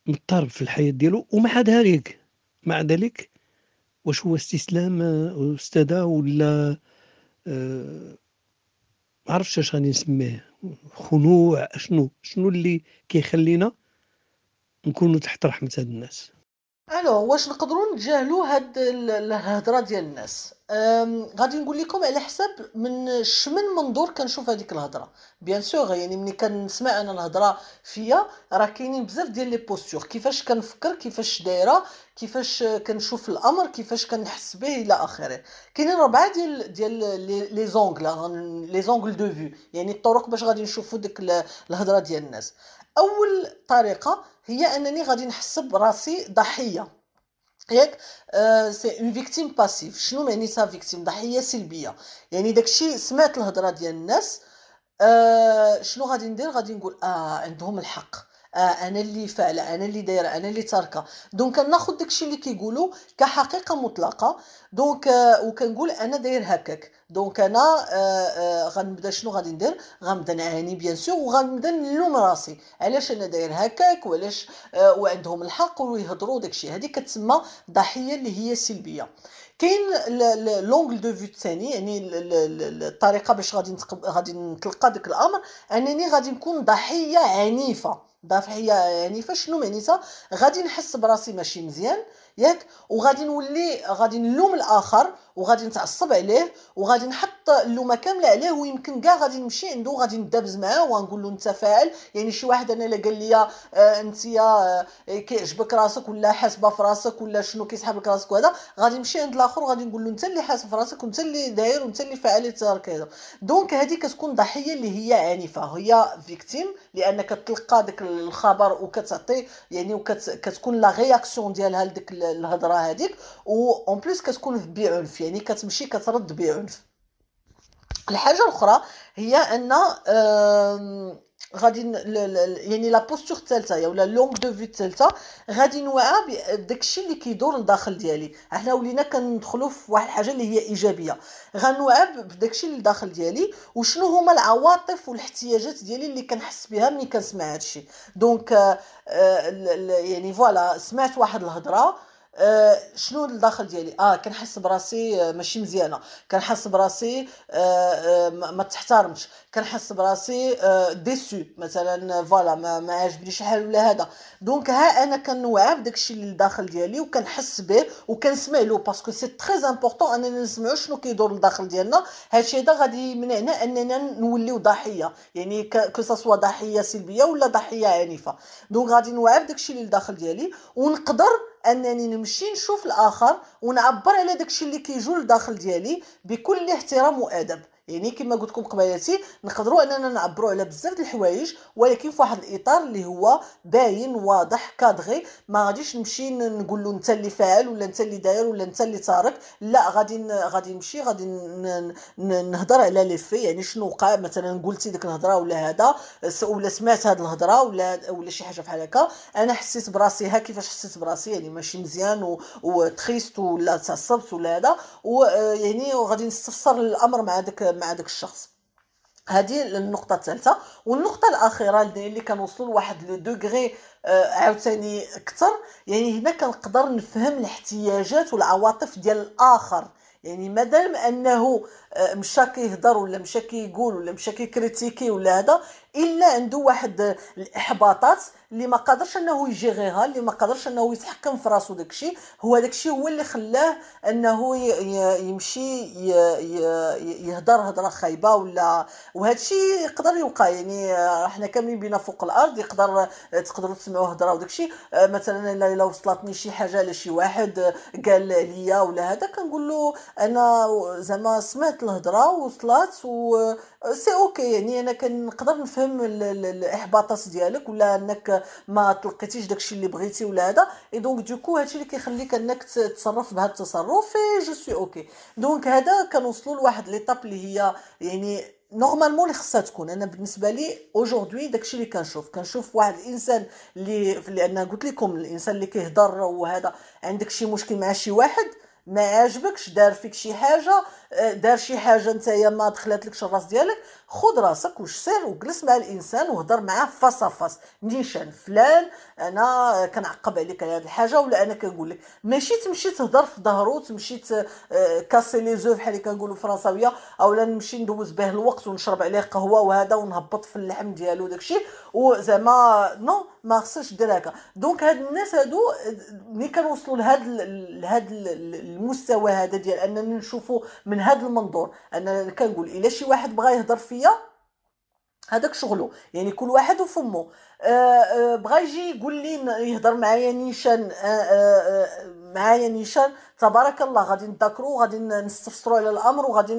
مضطرب في الحياه ديالو ومع ذلك مع ذلك واش هو استسلام آه، استاذه ولا ما عرفتش اش غادي نسميه خنوع اشنو شنو اللي كيخلينا نكونوا تحت رحمه هاد الناس الو واش نقدروا نتجاهلوا هاد الهضره ديال الناس غادي نقول لكم على حساب من شمن منظور كنشوف هذيك الهضره بيان سور يعني ملي كنسمع انا الهضره فيا راه كاينين بزاف ديال لي بوستور كيفاش كنفكر كيفاش دايره كيفاش كنشوف الامر كيفاش كنحس به الى اخره كاينين ربعه ديال ديال لي زونغل لي زونغل دو فيو يعني الطرق باش غادي نشوفوا ديك الهضره ديال الناس اول طريقه هي انني غادي نحس براسي ضحيه ياك آه سي اون فيكتيم باسيف شنو معنيتها فيكتيم ضحيه سلبيه يعني داكشي سمعت الهضره ديال الناس آه شنو غادي ندير غادي نقول اه عندهم الحق آه انا اللي فاعله انا اللي دايره انا اللي تاركه دونك ناخذ داكشي اللي كيقولوا كحقيقه مطلقه دونك آه وكنقول انا داير هكاك دونك انا آه آه غنبدا شنو غادي ندير غنبدا نعاني بيان سور وغنبدا نلوم راسي علاش انا داير هكاك وعلاش آه وعندهم الحق ويهضروا داكشي هذه كتسمى ضحيه اللي هي سلبيه كاين لونغل دو فيو الثاني يعني الطريقه باش غادي غادي نتلقى داك الامر انني غادي نكون ضحيه عنيفه ضحيه عنيفه شنو معنيتها غادي نحس براسي ماشي مزيان ياك وغادي نولي غادي نلوم الاخر وغادي نتعصب عليه وغادي نحط اللومه كامله عليه ويمكن كاع غادي نمشي عنده وغادي ندابز معاه وغنقول له انت فاعل يعني شي واحد انا اللي قال لي آه انت آه كيعجبك راسك ولا حاسبه في راسك ولا شنو كيسحب لك راسك وهذا غادي نمشي عند الاخر وغادي نقول له انت اللي حاسب في راسك وانت اللي داير وانت اللي فاعل كذا دونك هذه كتكون ضحيه اللي هي عنيفه هي فيكتيم لانك تلقى داك الخبر وكتعطي يعني وكتكون لا رياكسيون ديالها لديك الهضره هذيك و اون بليس كتكون بعنف يعني كتمشي كترد بعنف الحاجه الاخرى هي ان غادي يعني لا بوستور الثالثه يا ولا لونغ دو في الثالثه غادي نوعى بداكشي اللي كيدور الداخل ديالي حنا ولينا كندخلوا في واحد الحاجه اللي هي ايجابيه غنوعى بداكشي اللي داخل ديالي وشنو هما العواطف والاحتياجات ديالي اللي كنحس بها ملي كنسمع هادشي دونك آه يعني فوالا سمعت واحد الهضره آه شنو الداخل ديالي اه كنحس براسي آه، ماشي مزيانه كنحس براسي آه, آه، ما تحترمش كنحس براسي ديسو آه، مثلا آه، فوالا ما, ما عجبنيش حال ولا هذا دونك ها انا كنوعى بداكشي اللي لداخل ديالي وكنحس به وكنسمع له باسكو سي تري امبورطون اننا نسمعوا شنو كيدور لداخل ديالنا هادشي هذا غادي يمنعنا اننا نوليو ضحيه يعني كو سوا ضحيه سلبيه ولا ضحيه عنيفه دونك غادي نوعى بداكشي اللي لداخل ديالي ونقدر انني نمشي نشوف الاخر ونعبر على داكشي اللي كيجول لداخل ديالي بكل احترام وادب يعني كما قلت لكم قبيلاتي نقدروا اننا نعبروا على بزاف د الحوايج ولكن في واحد الاطار اللي هو باين واضح كادغي ما غاديش نمشي نقول له انت اللي فاعل ولا انت اللي داير ولا انت اللي تارك لا غادي غادي نمشي غادي نهضر على لي في يعني شنو وقع مثلا قلتي ديك الهضره ولا هذا ولا سمعت هذه الهضره ولا ولا شي حاجه بحال هكا انا حسيت براسي ها كيفاش حسيت براسي يعني ماشي مزيان وتخيست ولا تعصبت ولا هذا ويعني غادي نستفسر الامر مع داك مع داك الشخص هذه النقطه الثالثه والنقطه الاخيره اللي كنوصلوا لواحد لو دوغري آه، عاوتاني اكثر يعني هنا كنقدر نفهم الاحتياجات والعواطف ديال الاخر يعني مادام انه آه، مشى كيهضر ولا مشى كيقول ولا مشى كيكريتيكي ولا هذا الا عنده واحد الاحباطات اللي ما قادرش انه يجيغيها اللي ما قادرش انه يتحكم في راسو داكشي هو داكشي هو اللي خلاه انه يمشي يهضر هضره خايبه ولا وهذا الشيء يقدر يوقع يعني احنا كاملين بينا فوق الارض يقدر تقدروا تسمعوا هضره وداكشي مثلا الا الا وصلتني شي حاجه على شي واحد قال ليا ولا هذا كنقول له انا زعما سمعت الهضره وصلات و سي اوكي يعني انا كنقدر نفهم الاحباطات ديالك ولا انك ما تلقيتيش داكشي اللي بغيتي ولا هذا اي دونك دوكو هادشي اللي كيخليك انك تتصرف بهذا التصرف جو سوي اوكي دونك هذا كنوصلوا لواحد ليطاب اللي هي يعني نورمالمون اللي خصها تكون انا بالنسبه لي اوجوردي داكشي اللي كنشوف كنشوف واحد الانسان اللي لان قلت لكم الانسان اللي كيهضر وهذا عندك شي مشكل مع شي واحد ما عجبكش دار فيك شي حاجه آه، دار شي حاجه نتايا ما لكش الراس ديالك خذ راسك واش وجلس مع الانسان وهضر معاه فاس فاس نيشان فلان انا كنعقب عليك على هذه الحاجه ولا انا كنقول لك ماشي تمشي تهضر في ظهره تمشي آه، كاسي لي زو بحال اللي كنقولوا فرنساويه اولا نمشي ندوز به الوقت ونشرب عليه قهوه وهذا ونهبط في اللحم ديالو داكشي وزعما نو ما خصكش دير هكا دونك هاد الناس هادو ملي كنوصلوا لهاد لهاد المستوى هذا ديال اننا نشوفوا من هاد المنظور انا كنقول الا شي واحد بغى يهضر في الخلفيه هذاك شغله يعني كل واحد وفمه آه، آه، بغى يجي يقول لي يهضر معايا نيشان آه، معايا نيشان تبارك الله غادي نذاكرو وغادي نستفسرو على الامر وغادي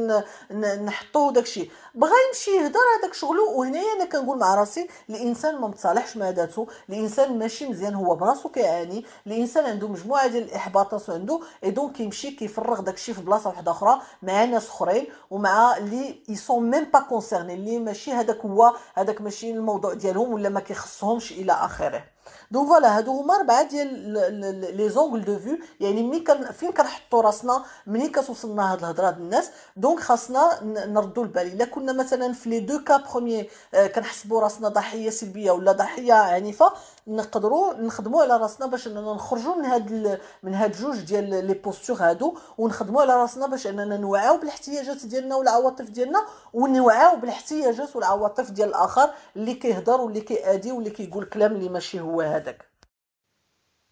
نحطوه داكشي بغا يمشي يهدر هذاك شغلو وهنايا انا كنقول مع راسي الانسان ما متصالحش مع ذاته الانسان ماشي مزيان هو براسو كيعاني الانسان عنده مجموعه ديال الاحباطات عنده اي دونك كيمشي كيفرغ داكشي في بلاصه واحده اخرى مع ناس اخرين ومع اللي سون ميم با كونسيرني اللي ماشي هذاك هو هذاك ماشي الموضوع ديالهم ولا ما كيخصهمش الى اخره دونك فوالا هادو هما اربعه ديال لي زونغل دو فيو يعني ملي فين كنحطوا راسنا ملي كتوصلنا هاد الهضره الناس دونك خاصنا نردوا البال الا كنا مثلا في لي دو كا بروميير كنحسبوا راسنا ضحيه سلبيه ولا ضحيه عنيفه نقدروا نخدموا على راسنا باش اننا نخرجوا من هاد من هاد جوج ديال لي بوستور هادو ونخدموا على راسنا باش اننا نوعاو بالاحتياجات ديالنا والعواطف ديالنا ونوعاو بالاحتياجات والعواطف ديال الاخر اللي كيهضر واللي كيأذي واللي كيقول كلام اللي ماشي هو هذاك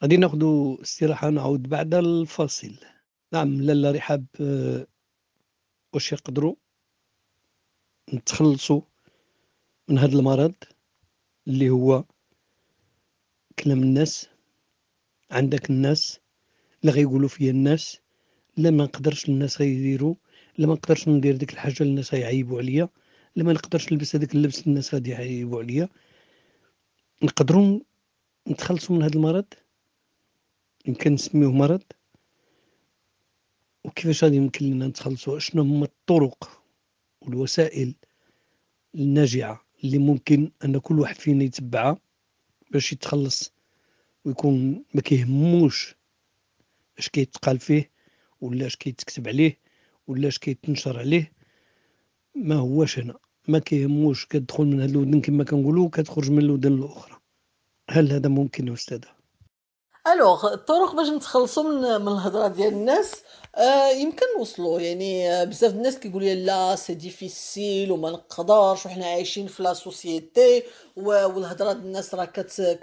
غادي ناخذ استراحه نعود بعد الفاصل نعم لالا رحاب آه، واش يقدروا نتخلصوا من هذا المرض اللي هو كلام الناس عندك الناس لا غيقولوا فيا الناس لا ما نقدرش الناس غيديروا لا ما نقدرش ندير ديك الحاجه اللي الناس غيعيبوا عليا لا ما نقدرش نلبس هذاك اللبس اللي الناس غادي يعيبوا عليا نقدروا نتخلصوا من هذا المرض يمكن نسميوه مرض وكيفاش غادي يمكن لنا نتخلصوا شنو هما الطرق والوسائل الناجعه اللي ممكن ان كل واحد فينا يتبعها باش يتخلص ويكون ما كيهموش اش كيتقال فيه ولا اش كيتكتب عليه ولا اش كيتنشر عليه ما هوش هنا ما كيهموش كتدخل من هاد الودن كما كنقولوا كتخرج من الودن الاخرى هل هذا ممكن استاذه الوغ الطرق باش نتخلصوا من من الهضره ديال الناس آه يمكن نوصلوا يعني آه، بزاف الناس كيقول لي لا سي ديفيسيل وما نقدرش وحنا عايشين في لا سوسيتي والهضره ديال الناس راه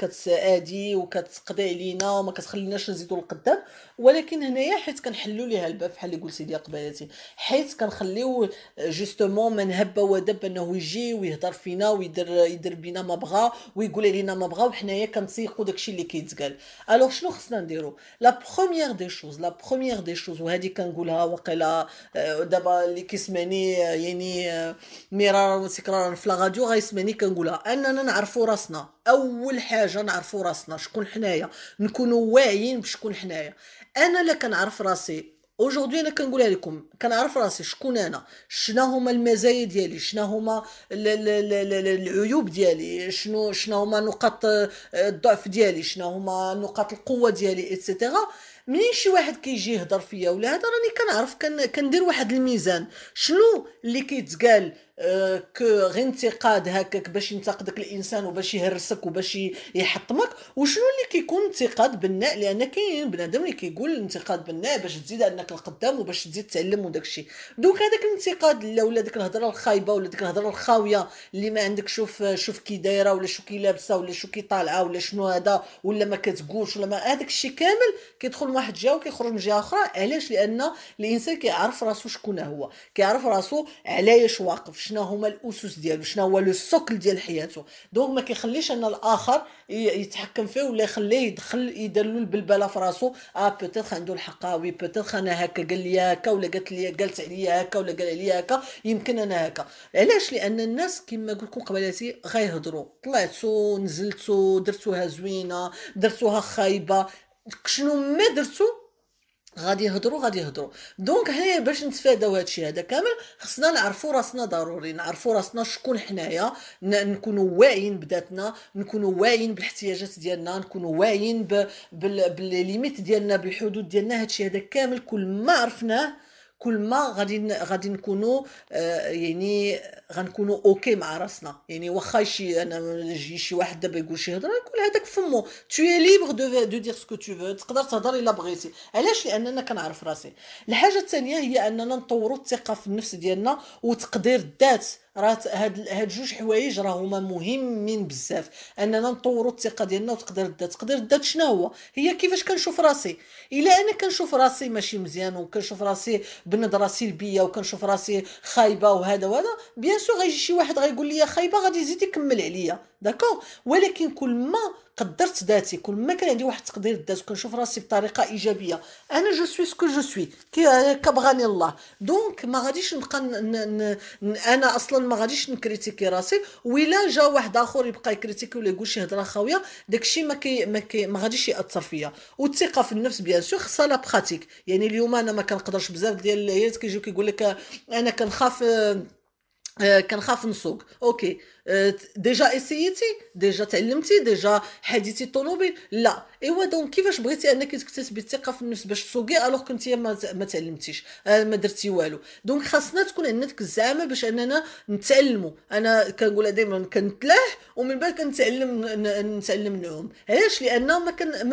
كتادي وكتقضي علينا وما كتخليناش نزيدوا لقدام ولكن هنايا حيت كنحلوا ليها الباب بحال اللي قلتي لي قبيلتي حيت كنخليو آه، جوستومون من هب ودب انه يجي ويهضر فينا ويدير يدير بينا ما بغا ويقول علينا ما بغا وحنايا كنسيقوا داكشي اللي كيتقال الوغ شنو خصنا نديرو لا بروميير دي شوز لا بروميير دي شوز وهذه هذه كنقولها واقيلا آه، دابا اللي كيسمعني آه، يعني آه، مرارا وتكرارا في لاغاديو غيسمعني كنقولها اننا نعرفوا راسنا اول حاجه نعرفوا راسنا شكون حنايا نكونوا واعيين بشكون حنايا انا لا كنعرف راسي اجوردي انا كنقولها لكم كنعرف راسي شكون انا شنو هما المزايا ديالي شنو هما العيوب ديالي شنو شنو هما نقاط آه، الضعف ديالي شنو هما نقاط القوه ديالي اتسيتيرا منين شي واحد كيجي يهضر فيا ولا هذا راني كنعرف كندير واحد الميزان شنو اللي كيتقال كو غير انتقاد هكاك باش ينتقدك الانسان وباش يهرسك وباش يحطمك وشنو اللي كيكون انتقاد بناء لان كاين بنادم اللي كيقول انتقاد بناء باش تزيد انك القدام وباش تزيد تعلم وداك الشيء دوك هذاك الانتقاد لا ولا ديك الهضره الخايبه ولا ديك الهضره الخاويه اللي ما عندك شوف شوف كي دايره ولا شو كي لابسه ولا شو كي طالعه ولا شنو هذا ولا ما كتقولش ولا ما هذاك الشيء كامل كيدخل من واحد الجهه وكيخرج من جهه اخرى علاش لان الانسان كيعرف راسو شكون هو كيعرف راسو علاش واقف شنو هما الاسس ديالو شنو هو لو سوكل ديال حياته دونك ما كيخليش ان الاخر يتحكم فيه ولا يخليه يدخل يدير له البلبله في راسو اه بوتيتر عنده الحق وي آه، بوتيتر انا هكا قال لي هكا ولا قالت لي قالت عليا هكا ولا قال عليا هكا يمكن انا هكا علاش لان الناس كما قلت لكم قبلاتي غيهضروا طلعتوا نزلتوا درتوها زوينه درتوها خايبه شنو ما درتوا غادي يهضروا غادي يهضروا دونك هنايا باش نتفاداو هادشي هذا كامل خصنا نعرفوا راسنا ضروري نعرفوا راسنا شكون حنايا نكونوا واعيين بذاتنا نكونوا واعيين بالاحتياجات ديالنا نكونوا واعيين بالليميت ديالنا بالحدود ديالنا هادشي هذا كامل كل ما عرفناه كل ما غادي غادي نكونوا آه، يعني غنكونوا اوكي مع راسنا يعني واخا شي انا يجي شي واحد دابا يقول شي هضره يقول هذاك فمو تو ليبر دو دو دير سكو تو فو تقدر تهضر الا بغيتي علاش لاننا كنعرف راسي الحاجه الثانيه هي اننا نطوروا الثقه في النفس ديالنا وتقدير الذات راه هاد هاد جوج حوايج راه هما مهمين بزاف اننا نطوروا الثقه ديالنا وتقدر الذات تقدر الذات شنو هو هي كيفاش كنشوف راسي الا انا كنشوف راسي ماشي مزيان وكنشوف راسي بنظره سلبيه وكنشوف راسي خايبه وهذا وهذا بيان سور غيجي شي واحد غيقول لي خايبه غادي يزيد يكمل عليا داكور ولكن كل ما قدرت ذاتي كل ما كان عندي واحد التقدير ذات وكنشوف راسي بطريقه ايجابيه انا جو سوي سكو جو سوي كبغاني الله دونك ما غاديش نبقى انا اصلا ما غاديش نكريتيكي راسي ولا جا واحد اخر يبقى يكريتيكي ولا يقول شي هضره خاويه داكشي ما كي ما, كي ما غاديش ياثر فيا والثقه في النفس بيان سور خصها لا براتيك يعني اليوم انا ما كنقدرش بزاف ديال العيالات كيجيو كيقول لك انا كنخاف آه، آه، كنخاف نسوق اوكي ديجا اسيتي ديجا تعلمتي ديجا حديتي الطوموبيل لا ايوا دونك كيفاش بغيتي انك تكتسبي الثقه في النفس باش تسوقي الوغ كنتي ما, ما تعلمتيش آه، ما درتي والو دونك خاصنا تكون عندنا ديك الزعامه باش اننا نتعلموا انا كنقولها دائما كنتلاح ومن بعد كنتعلم نتعلم نعوم علاش لان ما كان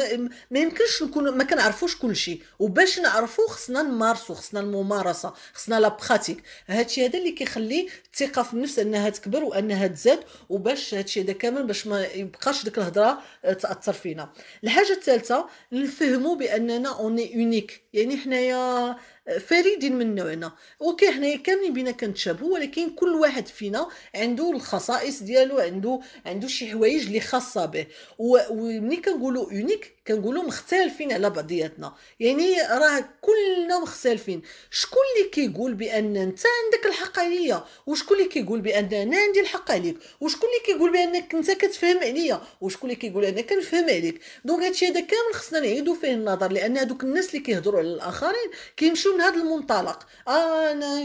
ما يمكنش نكون ما كنعرفوش كلشي وباش نعرفو خصنا نمارسو خصنا الممارسه خصنا لا براتيك هادشي هذا اللي كيخلي الثقه في النفس انها تكبر وانها زد وباش هادشي هذا كامل باش ما يبقاش ديك الهضره آه، تاثر فينا الحاجه الثالثه نفهموا باننا اوني اونيك يعني حنايا فريدين من نوعنا اوكي حنايا كاملين بينا كنتشابهوا ولكن كل واحد فينا عنده الخصائص ديالو عنده عنده شي حوايج اللي خاصه به وملي كنقولوا اونيك كنقولوا مختلفين على بعضياتنا يعني راه كلنا مختلفين شكون اللي كيقول بان انت عندك الحق عليا وشكون اللي كيقول بان انا عندي الحق عليك وشكون اللي كيقول بانك انت كتفهم عليا وشكون اللي كيقول انا كنفهم عليك دونك هادشي هذا كامل خصنا نعيدوا فيه النظر لان هادوك الناس اللي كيهضروا على الاخرين كيمشيو من هذا المنطلق انا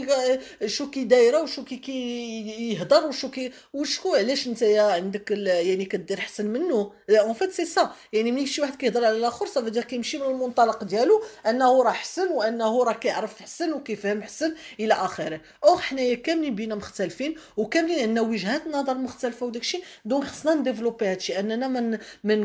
شو كي دايره وشو كي يهضر وشو كي وشكو علاش انت عندك يعني كدير احسن منه اون فيت سي سا يعني ملي شي واحد كيهضر على الاخر صافي دير كيمشي من المنطلق ديالو انه راه احسن وانه راه كيعرف احسن وكيفهم احسن الى اخره او حنايا كاملين بينا مختلفين وكاملين عندنا وجهات نظر مختلفه وداكشي دونك خصنا نديفلوبي هادشي اننا من من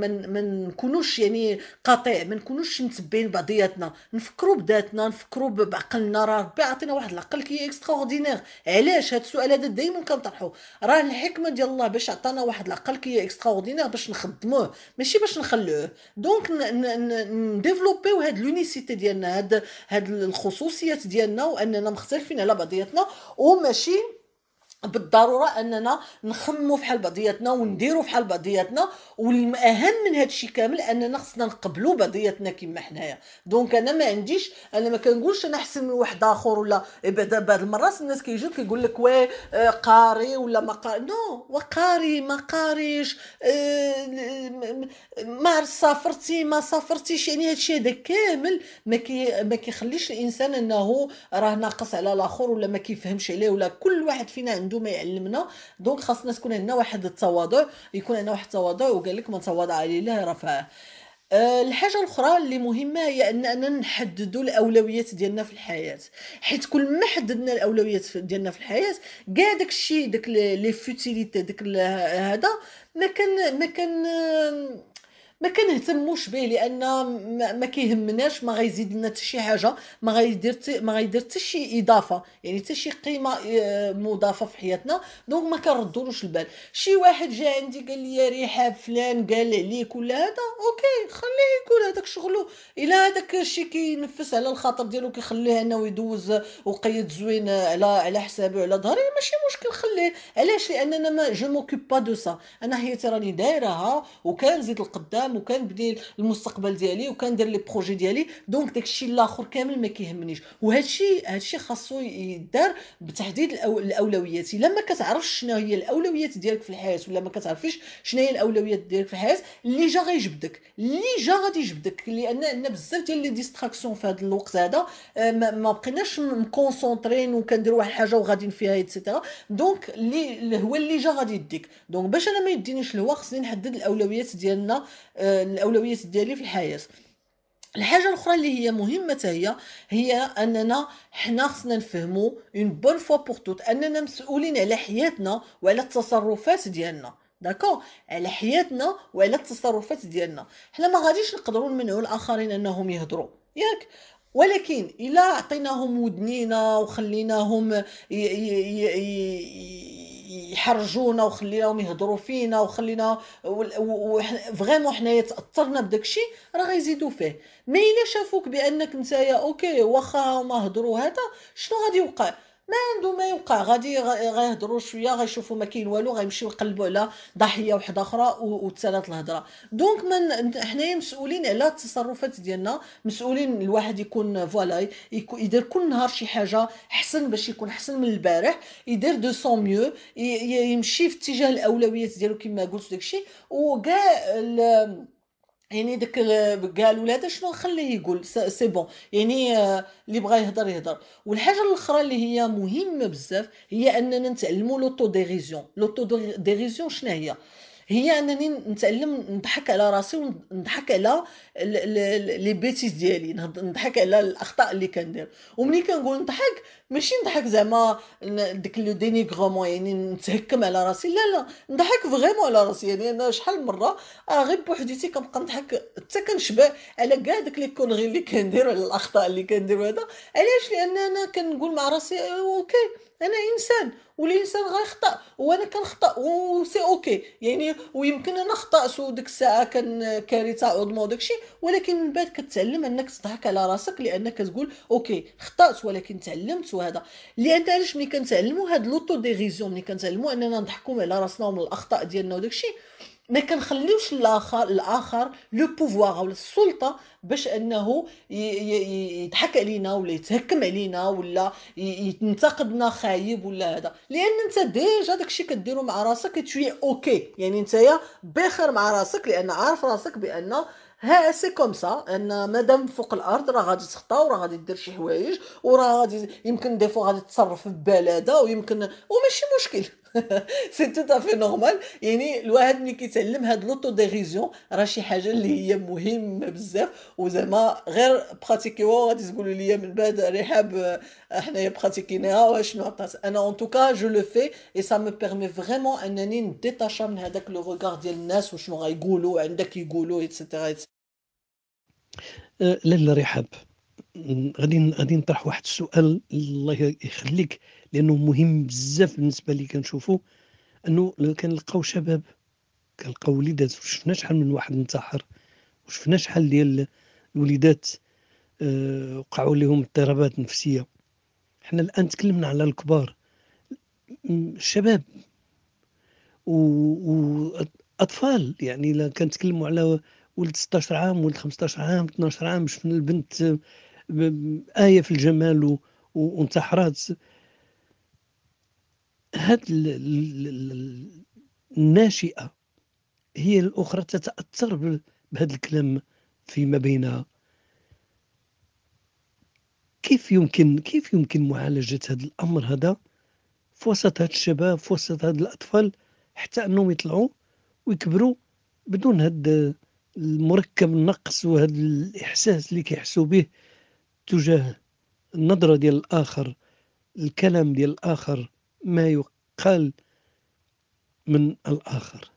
من ما نكونوش يعني قاطع ما نكونوش متبعين بعضياتنا نفكروا بذاتنا نفكروا بعقلنا راه ربي عطينا واحد العقل كي اكستراوردينير علاش هاد السؤال هذا دائما كنطرحو راه الحكمه ديال الله باش عطانا واحد العقل كي اكستراوردينير باش نخدموه ماشي باش نخلوه دونك نديفلوبيو هاد لونيسيتي ديالنا هاد هاد الخصوصيات ديالنا واننا مختلفين على بعضياتنا وماشي بالضروره اننا نخمموا فحال بعضياتنا ونديروا فحال بعضياتنا والاهم من هذا الشيء كامل اننا خصنا نقبلوا بعضياتنا كما حنايا دونك انا ما عنديش انا ما كنقولش انا احسن من واحد اخر ولا بعد بعض المرات الناس كيجيو كيقول لك واه قاري ولا ما قاري نو وقاري ما قاريش آه، ما سافرتي ما سافرتيش يعني هذا الشيء هذا كامل ما كي ما كيخليش الانسان انه راه ناقص على الاخر ولا ما كيفهمش عليه ولا كل واحد فينا عنده عنده ما يعلمنا دونك خاصنا تكون عندنا واحد التواضع يكون عندنا واحد التواضع وقال لك من تواضع لله رفعه آه، الحاجه الاخرى اللي مهمه هي اننا نحددوا الاولويات ديالنا في الحياه حيت كل ما حددنا الاولويات ديالنا في الحياه كاع داك الشيء داك لي فوتيليتي داك هذا ما كان ما كان ما كنهتموش به لان ما كيهمناش ما غيزيد لنا حتى شي حاجه ما غيدير ما غيدير حتى شي اضافه يعني حتى شي قيمه آه، مضافه في حياتنا دونك ما كنردولوش البال شي واحد جا عندي قال لي ريحه فلان قال عليك ولا هذا اوكي خليه يكون هذاك شغله الا هذاك الشيء كينفس على الخاطر ديالو كيخليه انه يدوز وقيد زوين على على حسابه وعلى ظهري ماشي مشكل خليه علاش لان انا ما جو موكوب با دو سا انا حياتي راني دايرها وكنزيد القدام كنخدم وكنبني المستقبل ديالي وكندير لي بروجي ديالي دونك داكشي الاخر كامل ما كيهمنيش وهادشي هادشي خاصو يدار بتحديد الاولويات الا ما كتعرفش شنو هي الاولويات ديالك في الحياه ولا ما كتعرفيش شنو هي الاولويات ديالك في الحياه اللي جا غيجبدك اللي جا غادي يجبدك لان عندنا بزاف ديال لي ديستراكسيون في هذا الوقت هذا آه، ما بقيناش مكونسونطرين وكنديروا واحد الحاجه وغاديين فيها ايتترا دونك اللي هو اللي جا غادي يديك دونك باش انا ما يدينيش الهوا خصني نحدد الاولويات ديالنا آه، آه، الاولويات ديالي في الحياه الحاجه الاخرى اللي هي مهمه هي هي اننا حنا خصنا نفهموا اون بون فوا بور توت اننا مسؤولين على حياتنا وعلى التصرفات ديالنا داكو على حياتنا وعلى التصرفات ديالنا حنا ما غاديش نقدروا نمنعوا الاخرين انهم يهضروا ياك ولكن الا عطيناهم ودنينا وخليناهم ي... ي... ي... يحرجونا وخليناهم يهضروا فينا وخلينا فغيمون حنايا تاثرنا بداك الشيء راه غيزيدوا فيه مي الا شافوك بانك نتايا اوكي واخا هما هضروا هذا شنو غادي يوقع ما عنده ما يوقع غادي غيهضروا شويه غيشوفوا ما كاين والو غيمشيو يقلبوا على ضحيه واحده اخرى وتسالات الهضره دونك من حنايا مسؤولين على التصرفات ديالنا مسؤولين الواحد يكون فوالا يدير كل نهار شي حاجه حسن باش يكون حسن من البارح يدير دو سون ميو يمشي في اتجاه الاولويات ديالو كما قلت داكشي وكاع يعني داك قالوا لا شنو خليه يقول سي بون يعني آه، اللي بغى يهضر يهضر والحاجه الاخرى اللي هي مهمه بزاف هي اننا نتعلموا لوطو ديريزيون لوطو ديريزيون شنو هي هي انني نتعلم نضحك على راسي ونضحك على لي بيتيز ديالي نضحك على الاخطاء اللي كندير وملي كنقول نضحك ماشي نضحك زعما ديك لو دينيغرومون يعني نتهكم على راسي لا لا نضحك فريمون على راسي يعني انا شحال مره راه غير بوحديتي كنبقى نضحك حتى كنشبع على كاع داك لي كونغي اللي كندير على الاخطاء اللي كندير وهذا علاش لان انا كنقول مع راسي آه، اوكي انا انسان والانسان غيخطا وانا كنخطا سي اوكي يعني ويمكن انا خطات وديك الساعه كان كارثه عظمى وداكشي ولكن من بعد كتعلم انك تضحك على راسك لانك تقول اوكي خطات ولكن تعلمت وهذا لان علاش ملي كنتعلموا هاد لوتو ديغيزيون ملي كنتعلموا اننا نضحكوا على راسنا ومن الاخطاء ديالنا وداكشي ما كنخليوش الاخر الاخر لو بوفوار او السلطه باش انه يضحك علينا ولا يتهكم علينا ولا ينتقدنا خايب ولا هذا لان انت ديجا داكشي كديرو مع راسك تشوي اوكي يعني نتايا بخير مع راسك لان عارف راسك بان ها سي كوم سا ان مادام فوق الارض راه غادي تخطا وراه غادي دير شي حوايج وراه غادي يمكن ديفو غادي تتصرف ببلاده ويمكن وماشي مشكل سي تو تافي نورمال يعني الواحد ملي كيتعلم هاد لوتو ديغيزيون راه شي حاجه اللي هي مهمه بزاف وزعما غير براتيكيو غادي تقولوا لي من بعد رحاب حنايا براتيكيناها واش نعطات انا اون توكا جو لو في اي سا مو بيرمي فريمون انني نديتاشا من هذاك لو ريغار ديال الناس وشنو غايقولوا عندك يقولوا ايتترا لالا رحاب غادي غادي نطرح واحد السؤال الله يخليك لانه مهم بزاف بالنسبه لي كنشوفو انه كنلقاو شباب كنلقاو وليدات شفنا شحال من واحد انتحر وشفنا شحال ديال الوليدات آه، وقعوا لهم اضطرابات نفسيه حنا الان تكلمنا على الكبار الشباب واطفال يعني الا كنتكلموا على ولد 16 عام ولد 15 عام 12 عام شفنا البنت آية في الجمال وانتحرات هذه الناشئه هي الاخرى تتاثر بهذا الكلام فيما بينها كيف يمكن كيف يمكن معالجه هذا الامر هذا في وسط هاد الشباب في وسط هاد الاطفال حتى انهم يطلعوا ويكبروا بدون هاد المركب النقص وهذا الاحساس اللي كيحسوا به تجاه النظره ديال الاخر الكلام ديال الاخر ما يقال من الآخر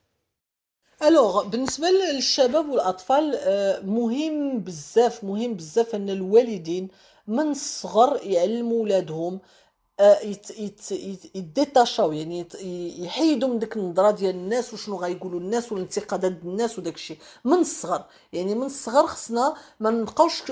الوغ بالنسبه للشباب والاطفال آه، مهم بزاف مهم بزاف ان الوالدين من الصغر يعلموا ولادهم آه، يت يت يت يديتاشاو يعني يحيدوا من ديك النظره ديال الناس وشنو غايقولوا الناس والانتقادات الناس وداك الشيء من الصغر يعني من الصغر خصنا ما نبقاوش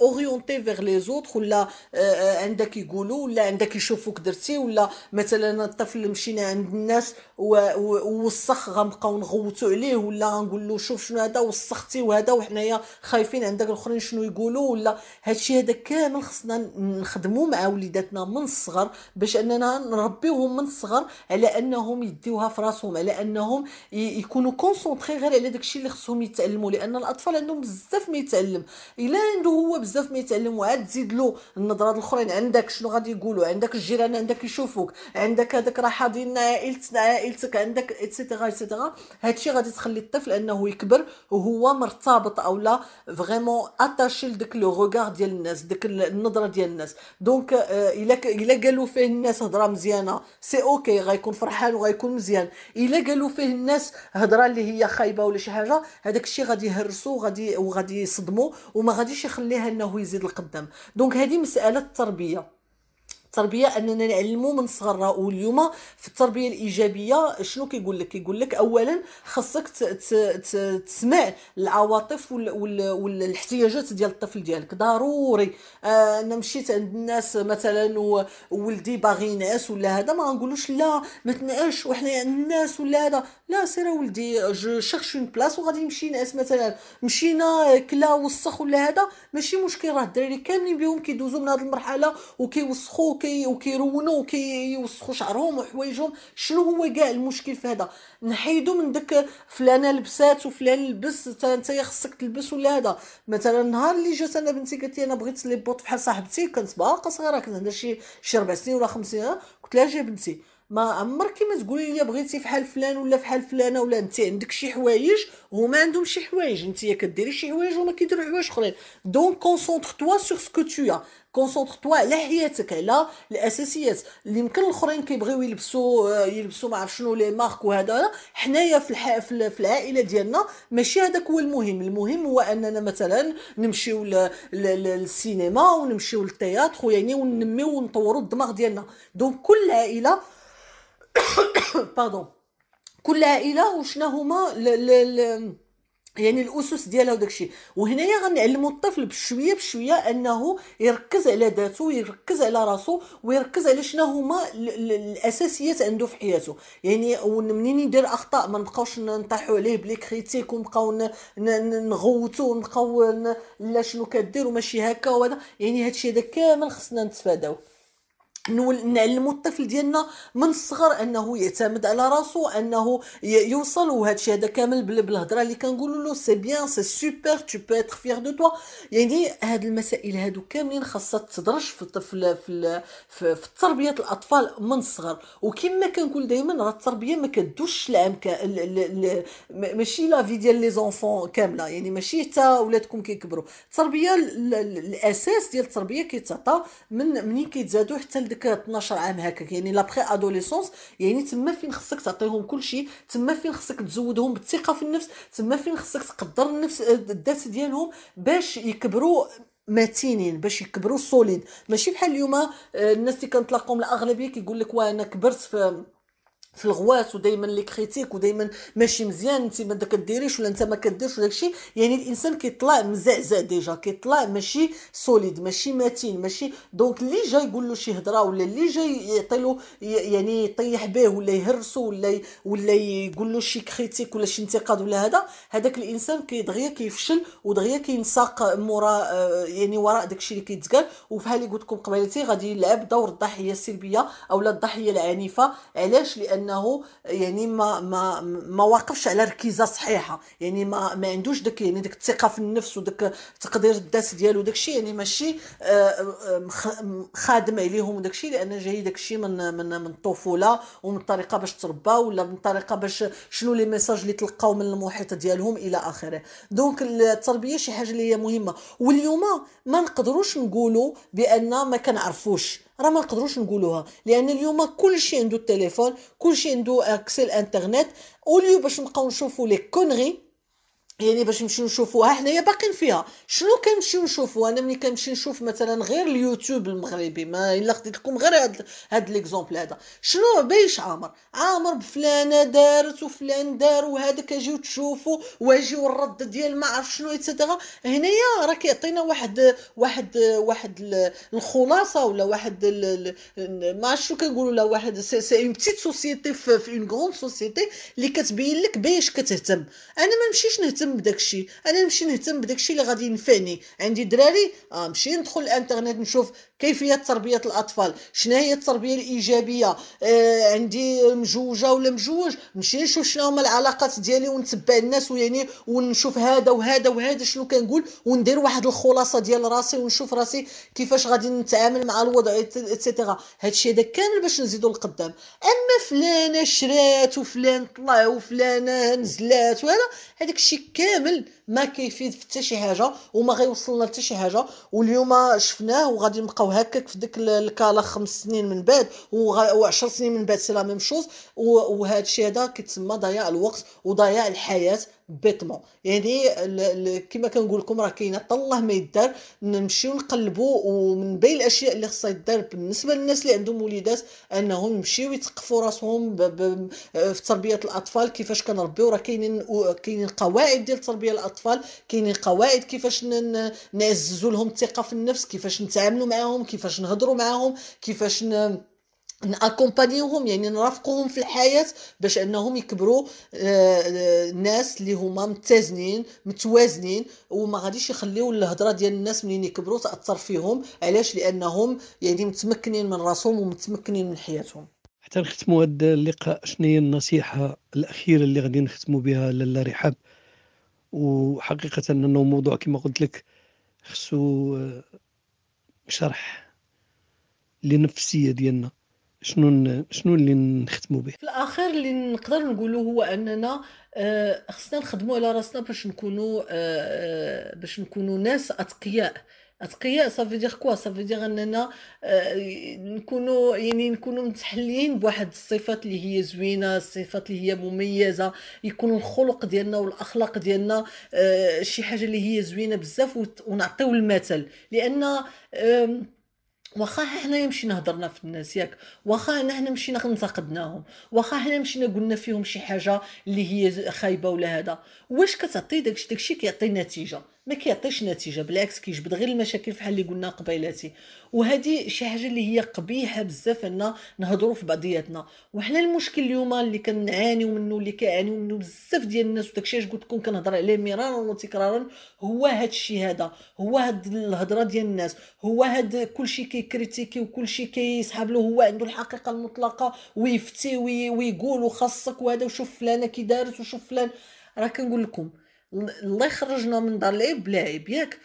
اوريونتي فيغ لي زوطخ ولا آه، آه، عندك يقولوا ولا عندك يشوفوك درتي ولا مثلا الطفل مشينا عند الناس ووسخ غنبقاو نغوتوا عليه ولا غنقول له شوف شنو هذا وسختي وهذا وحنايا خايفين عندك الاخرين شنو يقولوا ولا هادشي هذا كامل خصنا نخدموا مع وليداتنا من الصغر الصغر باش اننا نربيوهم من الصغر على انهم يديوها في راسهم على انهم يكونوا كونسونطري غير على داكشي اللي خصهم يتعلموا لان الاطفال عندهم بزاف ما يتعلم الا عنده هو بزاف ما يتعلم وعاد تزيد له النظرات الاخرين عندك شنو غادي يقولوا عندك الجيران عندك يشوفوك عندك هذاك راه حاضين عائلتنا عائلتك عندك اتسيتيرا اتسيتيرا هادشي غادي تخلي الطفل انه يكبر وهو مرتبط او لا فريمون اتاشي لذاك لو روغار ديال الناس ديك النظره ديال الناس دونك آه، الا الا قالوا فيه الناس هضره مزيانه سي اوكي غيكون فرحان وغيكون مزيان الا قالوا فيه الناس هضره اللي هي خايبه ولا شي حاجه هذاك الشيء غادي يهرسو وغادي وغادي يصدمو وما غاديش يخليها انه يزيد القدام دونك هذه مساله التربيه التربيه اننا نعلمو من صغرنا واليوم في التربيه الايجابيه شنو كيقول لك كيقول لك اولا خاصك تسمع العواطف والاحتياجات ديال الطفل ديالك ضروري آه، انا مشيت عند الناس مثلا وولدي باغي ينعس ولا هذا ما غنقولوش لا ما تنعش وحنا الناس ولا هذا لا سير ولدي جو شيرش اون بلاص وغادي نمشي ناس مثلا مشينا كلا وسخ ولا هذا ماشي مشكل راه الدراري كاملين بهم كيدوزوا من هذه المرحله وكيوسخوا وكي وكيرونوا وكيوسخوا شعرهم وحوايجهم شنو هو كاع المشكل في هذا نحيدو من داك فلانه لبسات وفلان لبس انت خصك تلبس ولا هذا مثلا النهار اللي جات انا بنتي قالت لي انا بغيت لي بوط بحال صاحبتي كنت باقا صغيره كنت عندها شي شي ربع سنين ولا خمس سنين قلت لها جا بنتي ما عمرك ما تقولي لي بغيتي فحال فلان ولا فحال فلانه ولا انت عندك شي حوايج وما عندهم شي حوايج انت كديري شي حوايج وما كيديروا حوايج اخرين دونك كونسونتر توا سوغ سكو تو كونسونتر توا على حياتك على الاساسيات اللي يمكن الاخرين كيبغيو يلبسوا آه، يلبسوا ما عرف شنو لي مارك وهذا حنايا في, الح... في العائله ديالنا ماشي هذاك هو المهم المهم هو اننا مثلا نمشيو ل... ل... للسينما ونمشيو للتياتر يعني وننميو ونطوروا الدماغ ديالنا دونك كل عائله باردون كل عائله وشنا هما ل... ل... ل... يعني الاسس ديالها وداك الشيء وهنايا غنعلموا الطفل بشويه بشويه انه يركز على ذاته ويركز على راسو ويركز على شنو هما الاساسيات عنده في حياته يعني منين يدير اخطاء ما نبقاوش نطيحوا عليه بلي كريتيك ونبقاو نغوتو ونبقاو لا شنو كدير وماشي هكا وهذا يعني هادشي هذا كامل خصنا نتفاداوه نعلموا الطفل ديالنا من الصغر انه يعتمد على راسو انه يوصل وهذا الشيء هذا كامل بالهضره اللي كنقولوا له سي بيان سي سوبر تو بي اتر فيير دو توا يعني هاد المسائل هادو كاملين خاصها تدرج في الطفل في في, في تربيه الاطفال من الصغر وكما كنقول دائما راه التربيه ما كدوش العام ماشي لا في ديال لي زونفون كامله يعني ماشي حتى ولادكم كيكبروا التربيه الاساس ديال التربيه كيتعطى من منين كيتزادوا حتى ديك 12 عام هكاك يعني لابخي ادوليسونس يعني تما فين خصك تعطيهم كلشي تما فين خصك تزودهم بالثقه في النفس تما فين خصك تقدر النفس الذات ديالهم باش يكبروا متينين باش يكبروا سوليد ماشي بحال اليوم آه، الناس اللي كنتلاقاهم الاغلبيه كيقول لك وانا انا كبرت في في الغوات ودائما لي كريتيك ودائما ماشي مزيان انت ما كديريش ولا انت ما كديرش ولا الشيء يعني الانسان كيطلع مزعزع ديجا كيطلع ماشي سوليد ماشي متين ماشي دونك اللي جاي يقول له شي هضره ولا اللي جاي يعطي له يعني يطيح به ولا يهرسه ولا ولا يقول له شي كريتيك ولا شي انتقاد ولا هذا هذاك الانسان كيدغيا كيفشل ودغيا كينساق مورا آه، يعني وراء داك الشيء اللي كيتقال وبحال اللي قلت لكم قبيلتي غادي يلعب دور الضحيه السلبيه او الضحيه العنيفه علاش لان انه يعني ما ما ما واقفش على ركيزه صحيحه يعني ما ما عندوش داك يعني ديك الثقه في النفس وداك تقدير الذات ديالو الشيء يعني ماشي آه، آه، خادم عليهم الشيء لان جاي الشيء من من من الطفوله ومن الطريقه باش تربى ولا من الطريقه باش شنو لي ميساج اللي تلقاو من المحيط ديالهم الى اخره دونك التربيه شي حاجه اللي هي مهمه واليوم ما نقدروش نقولوا بان ما كنعرفوش راه ما نقدروش نقولوها لان اليوم كل شيء عنده التليفون كل شيء عنده اكسل انترنت اوليو باش نبقاو نشوفوا لي كونغي يعني باش نمشيو نشوفوها حنايا باقين فيها شنو كنمشيو نشوفو انا ملي كنمشي نشوف مثلا غير اليوتيوب المغربي ما الا خديت لكم غير هاد هاد ليكزومبل هذا شنو بايش عامر عامر بفلانه دارت وفلان دار وهذاك اجيو تشوفوا واجيو الرد ديال ما عرف شنو اتسيتيرا هنايا راه كيعطينا واحد واحد واحد الخلاصه ولا واحد ما شنو كنقولوا لا واحد سي سي اون بتيت سوسيتي في اون غروند سوسيتي اللي كتبين لك باش كتهتم انا ما نمشيش نهتم نهتم بداكشي انا نمشي نهتم بداكشي اللي غادي ينفعني عندي دراري نمشي آه، ندخل الانترنت نشوف كيفيه تربيه الاطفال شنو هي التربيه الايجابيه آه عندي مجوجه ولا مجوج نمشي نشوف شنو هما العلاقات ديالي ونتبع الناس ويعني ونشوف هذا وهذا وهذا شنو كنقول وندير واحد الخلاصه ديال راسي ونشوف راسي كيفاش غادي نتعامل مع الوضع اتسيتيرا هادشي هذا كامل باش نزيدو لقدام اما فلانه شرات وفلان طلع وفلانه نزلات وهذا هذاك الشيء كامل ما كيفيد في حتى شي حاجه وما غيوصلنا حتى شي حاجه واليوم شفناه وغادي نبقاو هكاك في ديك الكالا خمس سنين من بعد و10 سنين من بعد سي لا ميم شوز وهذا الشيء هذا كيتسمى ضياع الوقت وضياع الحياه بيتمون يعني كما كنقول لكم راه كاينه الله ما يدار نمشيو نقلبوا ومن بين الاشياء اللي خصها يدار بالنسبه للناس اللي عندهم وليدات انهم يمشيو يتقفوا راسهم في تربيه الاطفال كيفاش كنربيو راه كاينين كاينين قواعد ديال تربيه الاطفال كاينين قواعد كيفاش نعززوا لهم الثقه في النفس كيفاش نتعاملوا معاهم كيفاش نهضروا معاهم كيفاش ن... ناكومبانيوهم يعني نرافقوهم في الحياه باش انهم يكبروا آه، آه، الناس اللي هما متزنين متوازنين وما غاديش يخليو الهضره ديال الناس منين يكبروا تاثر فيهم علاش لانهم يعني متمكنين من راسهم ومتمكنين من حياتهم حتى نختموا هذا اللقاء شنو هي النصيحه الاخيره اللي غادي نختموا بها لاله رحاب وحقيقه انه موضوع كما قلت لك خصو آه، شرح للنفسيه ديالنا شنو شنو اللي نختموا به في الاخر اللي نقدر نقولوا هو اننا آه، خصنا نخدموا على راسنا باش نكونوا آه، باش نكونوا ناس اتقياء اتقياء صافي دير كوا صافي دير اننا آه، نكونوا يعني نكونوا متحليين بواحد الصفات اللي هي زوينه الصفات اللي هي مميزه يكون الخلق ديالنا والاخلاق ديالنا شي حاجه اللي هي زوينه بزاف ونعطيو المثل لان واخا حنا مشينا هضرنا في الناس ياك واخا حنا مشينا انتقدناهم واخا حنا مشينا قلنا فيهم شي حاجه اللي هي خايبه ولا هذا واش كتعطي داكشي داكشي كيعطي نتيجه ما كيعطيش نتيجه بالعكس كيجبد غير المشاكل بحال اللي قلنا قبيلاتي وهذه شي حاجه اللي هي قبيحه بزاف ان نهضروا في بعضياتنا وحنا المشكل اليوم اللي كنعانيو منه اللي كيعانيو منه بزاف ديال الناس وداكشي اش قلت لكم كنهضر عليه مرارا وتكرارا هو هذا الشيء هذا هو هاد الهضره ديال الناس هو هاد كلشي كيكريتيكي وكلشي كيسحب له هو عنده الحقيقه المطلقه ويفتي ويقول وخاصك وهذا وشوف فلانه كي دارت وشوف فلان راه كنقول لكم الله يخرجنا من دار العيب عيب ياك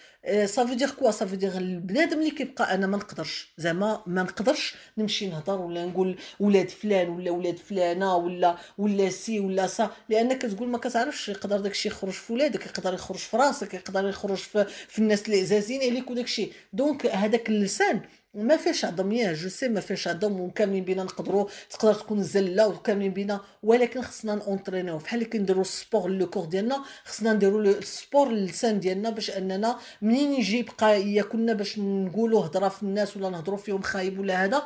سافو دير كوا سافو دير البنادم اللي كيبقى انا ما نقدرش زعما ما نقدرش نمشي نهضر ولا نقول ولاد فلان ولا ولاد فلانه ولا ولا سي ولا سا لانك كتقول ما كتعرفش يقدر داكشي يخرج في ولادك يقدر يخرج في راسك يقدر يخرج في, في الناس اللي عزازين عليك وداكشي دونك هذاك اللسان وما فيش عظم ياه جو سي ما فيش عظم وكاملين بينا نقدروا تقدر تكون زله وكاملين بينا ولكن خصنا نونترينيو بحال اللي كنديروا السبور كور ديالنا خصنا نديروا السبور للسان ديالنا باش اننا منين يجي يبقى ياكلنا باش نقولوا هضره في الناس ولا نهضروا فيهم خايب ولا هذا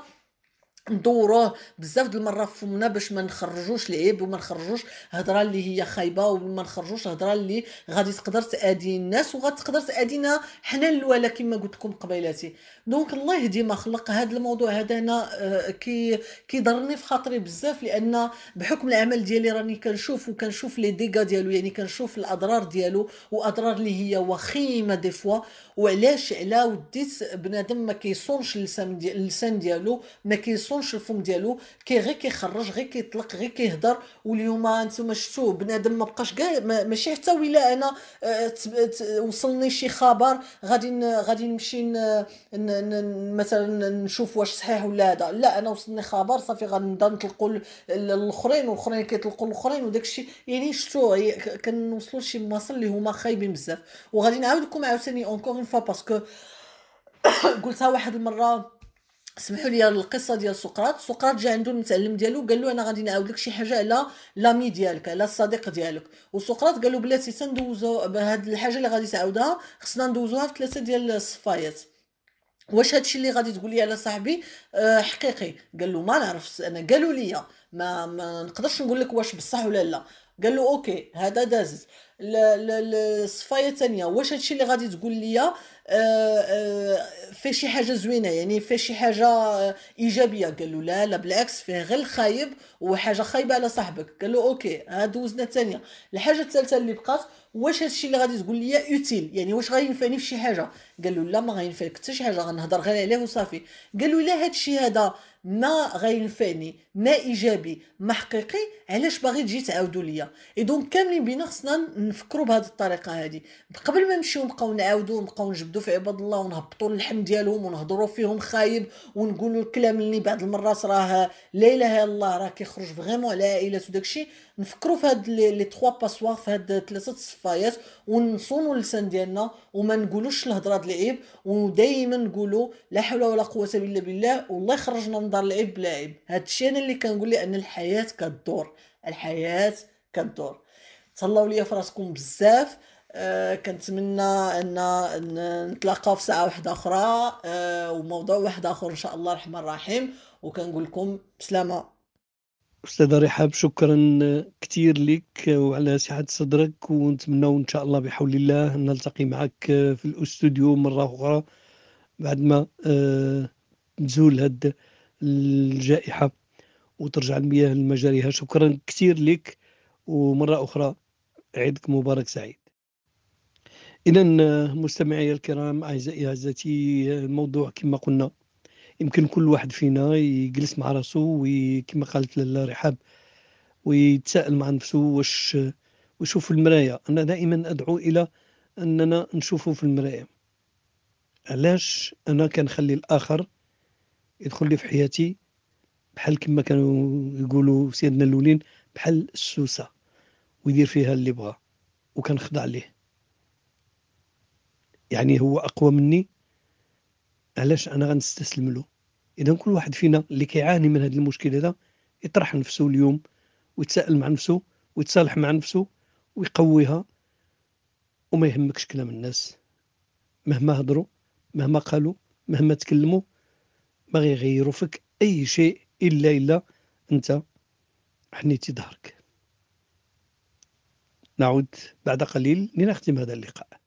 ندوروه بزاف د المره فمنا باش ما نخرجوش العيب وما نخرجوش هضره اللي هي خايبه وما نخرجوش هضره اللي غادي تقدر تادي الناس وغادي تقدر تادينا حنا الاولى كما قلت لكم قبيلاتي دونك الله يهدي ما خلق هذا الموضوع هذا انا آه، كي كيضرني في خاطري بزاف لان بحكم العمل ديالي راني كنشوف وكنشوف لي ديغا ديالو يعني كنشوف الاضرار ديالو واضرار اللي هي وخيمه دي فوا وعلاش على وديت بنادم ما كيصونش اللسان ديالو ما كيصونش كيوصلش الفم ديالو كي غير كيخرج غير كيطلق غير كيهضر واليوم انتم شفتوه بنادم ما بقاش كاع ماشي حتى ولا انا آه، وصلني شي خبر غادي غادي نمشي مثلا نشوف واش صحيح ولا هذا لا انا وصلني خبر صافي غنبدا نطلقوا الاخرين والاخرين كيطلقوا الاخرين وداك الشيء يعني شفتوا كنوصلوا لشي مواصل اللي هما خايبين بزاف وغادي نعاود لكم عاوتاني اونكور اون فوا باسكو قلتها واحد المره سمحوا لي القصه ديال سقراط سقراط جا عنده المتعلم ديالو قال له انا غادي نعاود لك شي حاجه على لامي ديالك على الصديق ديالك وسقراط قال له بلاتي تندوزو بهاد الحاجه اللي غادي تعاودها خصنا ندوزوها في ثلاثه ديال الصفايات واش هادشي اللي غادي تقول لي على صاحبي أه حقيقي قال له ما نعرفش انا قالوا لي ما, ما نقدرش نقول لك واش بصح ولا لا قال له اوكي هذا داز الصفايه الثانيه واش هادشي اللي غادي تقول لي آه، آه، فيه شي حاجه زوينه يعني فيه شي حاجه آه، ايجابيه قال له لا لا بالعكس فيه غير الخايب وحاجه خايبه على صاحبك قال له اوكي ها دوزنا الثانيه الحاجه الثالثه اللي بقات واش الشيء اللي غادي تقول لي اوتيل يعني واش غينفعني شي حاجه قال له لا ما غينفعك حتى شي حاجه غنهضر غير عليه وصافي قال له لا الشيء هذا ما غينفعني ما ايجابي ما حقيقي علاش باغي تجي تعاودوا ليا اي دونك كاملين بينا خصنا نفكروا بهذه الطريقه هذه قبل ما نمشيو نبقاو نعاودوا نبقاو نجبدوا في عباد الله ونهبطوا اللحم ديالهم ونهضروا فيهم خايب ونقولوا الكلام اللي بعض المرات راه لا اله الا الله راه كيخرج فريمون على عائلات وداكشي نفكروا في هاد لي تخوا باسوار في هاد ثلاثه الصفايات ونصونوا اللسان ديالنا وما نقولوش الهضره د العيب ودائما نقولوا لا حول ولا قوه الا بالله والله يخرجنا من دار العيب بلا عيب هادشي انا اللي كنقول ان الحياه كدور الحياه كدور تهلاو ليا فراسكم بزاف آه، كنتمنى ان نتلاقاو في ساعه واحده اخرى آه، وموضوع واحد اخر ان شاء الله الرحمن الرحيم وكنقول لكم بسلامه استاذه رحاب شكرا كثير لك وعلى سعه صدرك ونتمنى ان شاء الله بحول الله ان نلتقي معك في الاستوديو مره اخرى بعد ما تزول آه، هاد الجائحه وترجع المياه لمجاريها شكرا كثير لك ومره اخرى عيدك مبارك سعيد اذا آه، مستمعي الكرام اعزائي اعزتي آه، الموضوع كما قلنا يمكن كل واحد فينا يجلس مع راسو وكما قالت لله رحاب ويتساءل مع نفسه واش ويشوف في المرايا انا دائما ادعو الى اننا نشوفه في المرايا علاش انا كنخلي الاخر يدخل لي في حياتي بحال كما كانوا يقولوا سيدنا الاولين بحال السوسه ويدير فيها اللي بغا وكنخضع ليه يعني هو اقوى مني علاش انا غنستسلم له اذا كل واحد فينا اللي كيعاني من هذا المشكل هذا يطرح نفسه اليوم ويتساءل مع نفسه ويتصالح مع نفسه ويقويها وما يهمكش كلام الناس مهما هضروا مهما قالوا مهما تكلموا ما غيغيروا فيك اي شيء الا الا انت حنيتي ظهرك نعود بعد قليل لنختم هذا اللقاء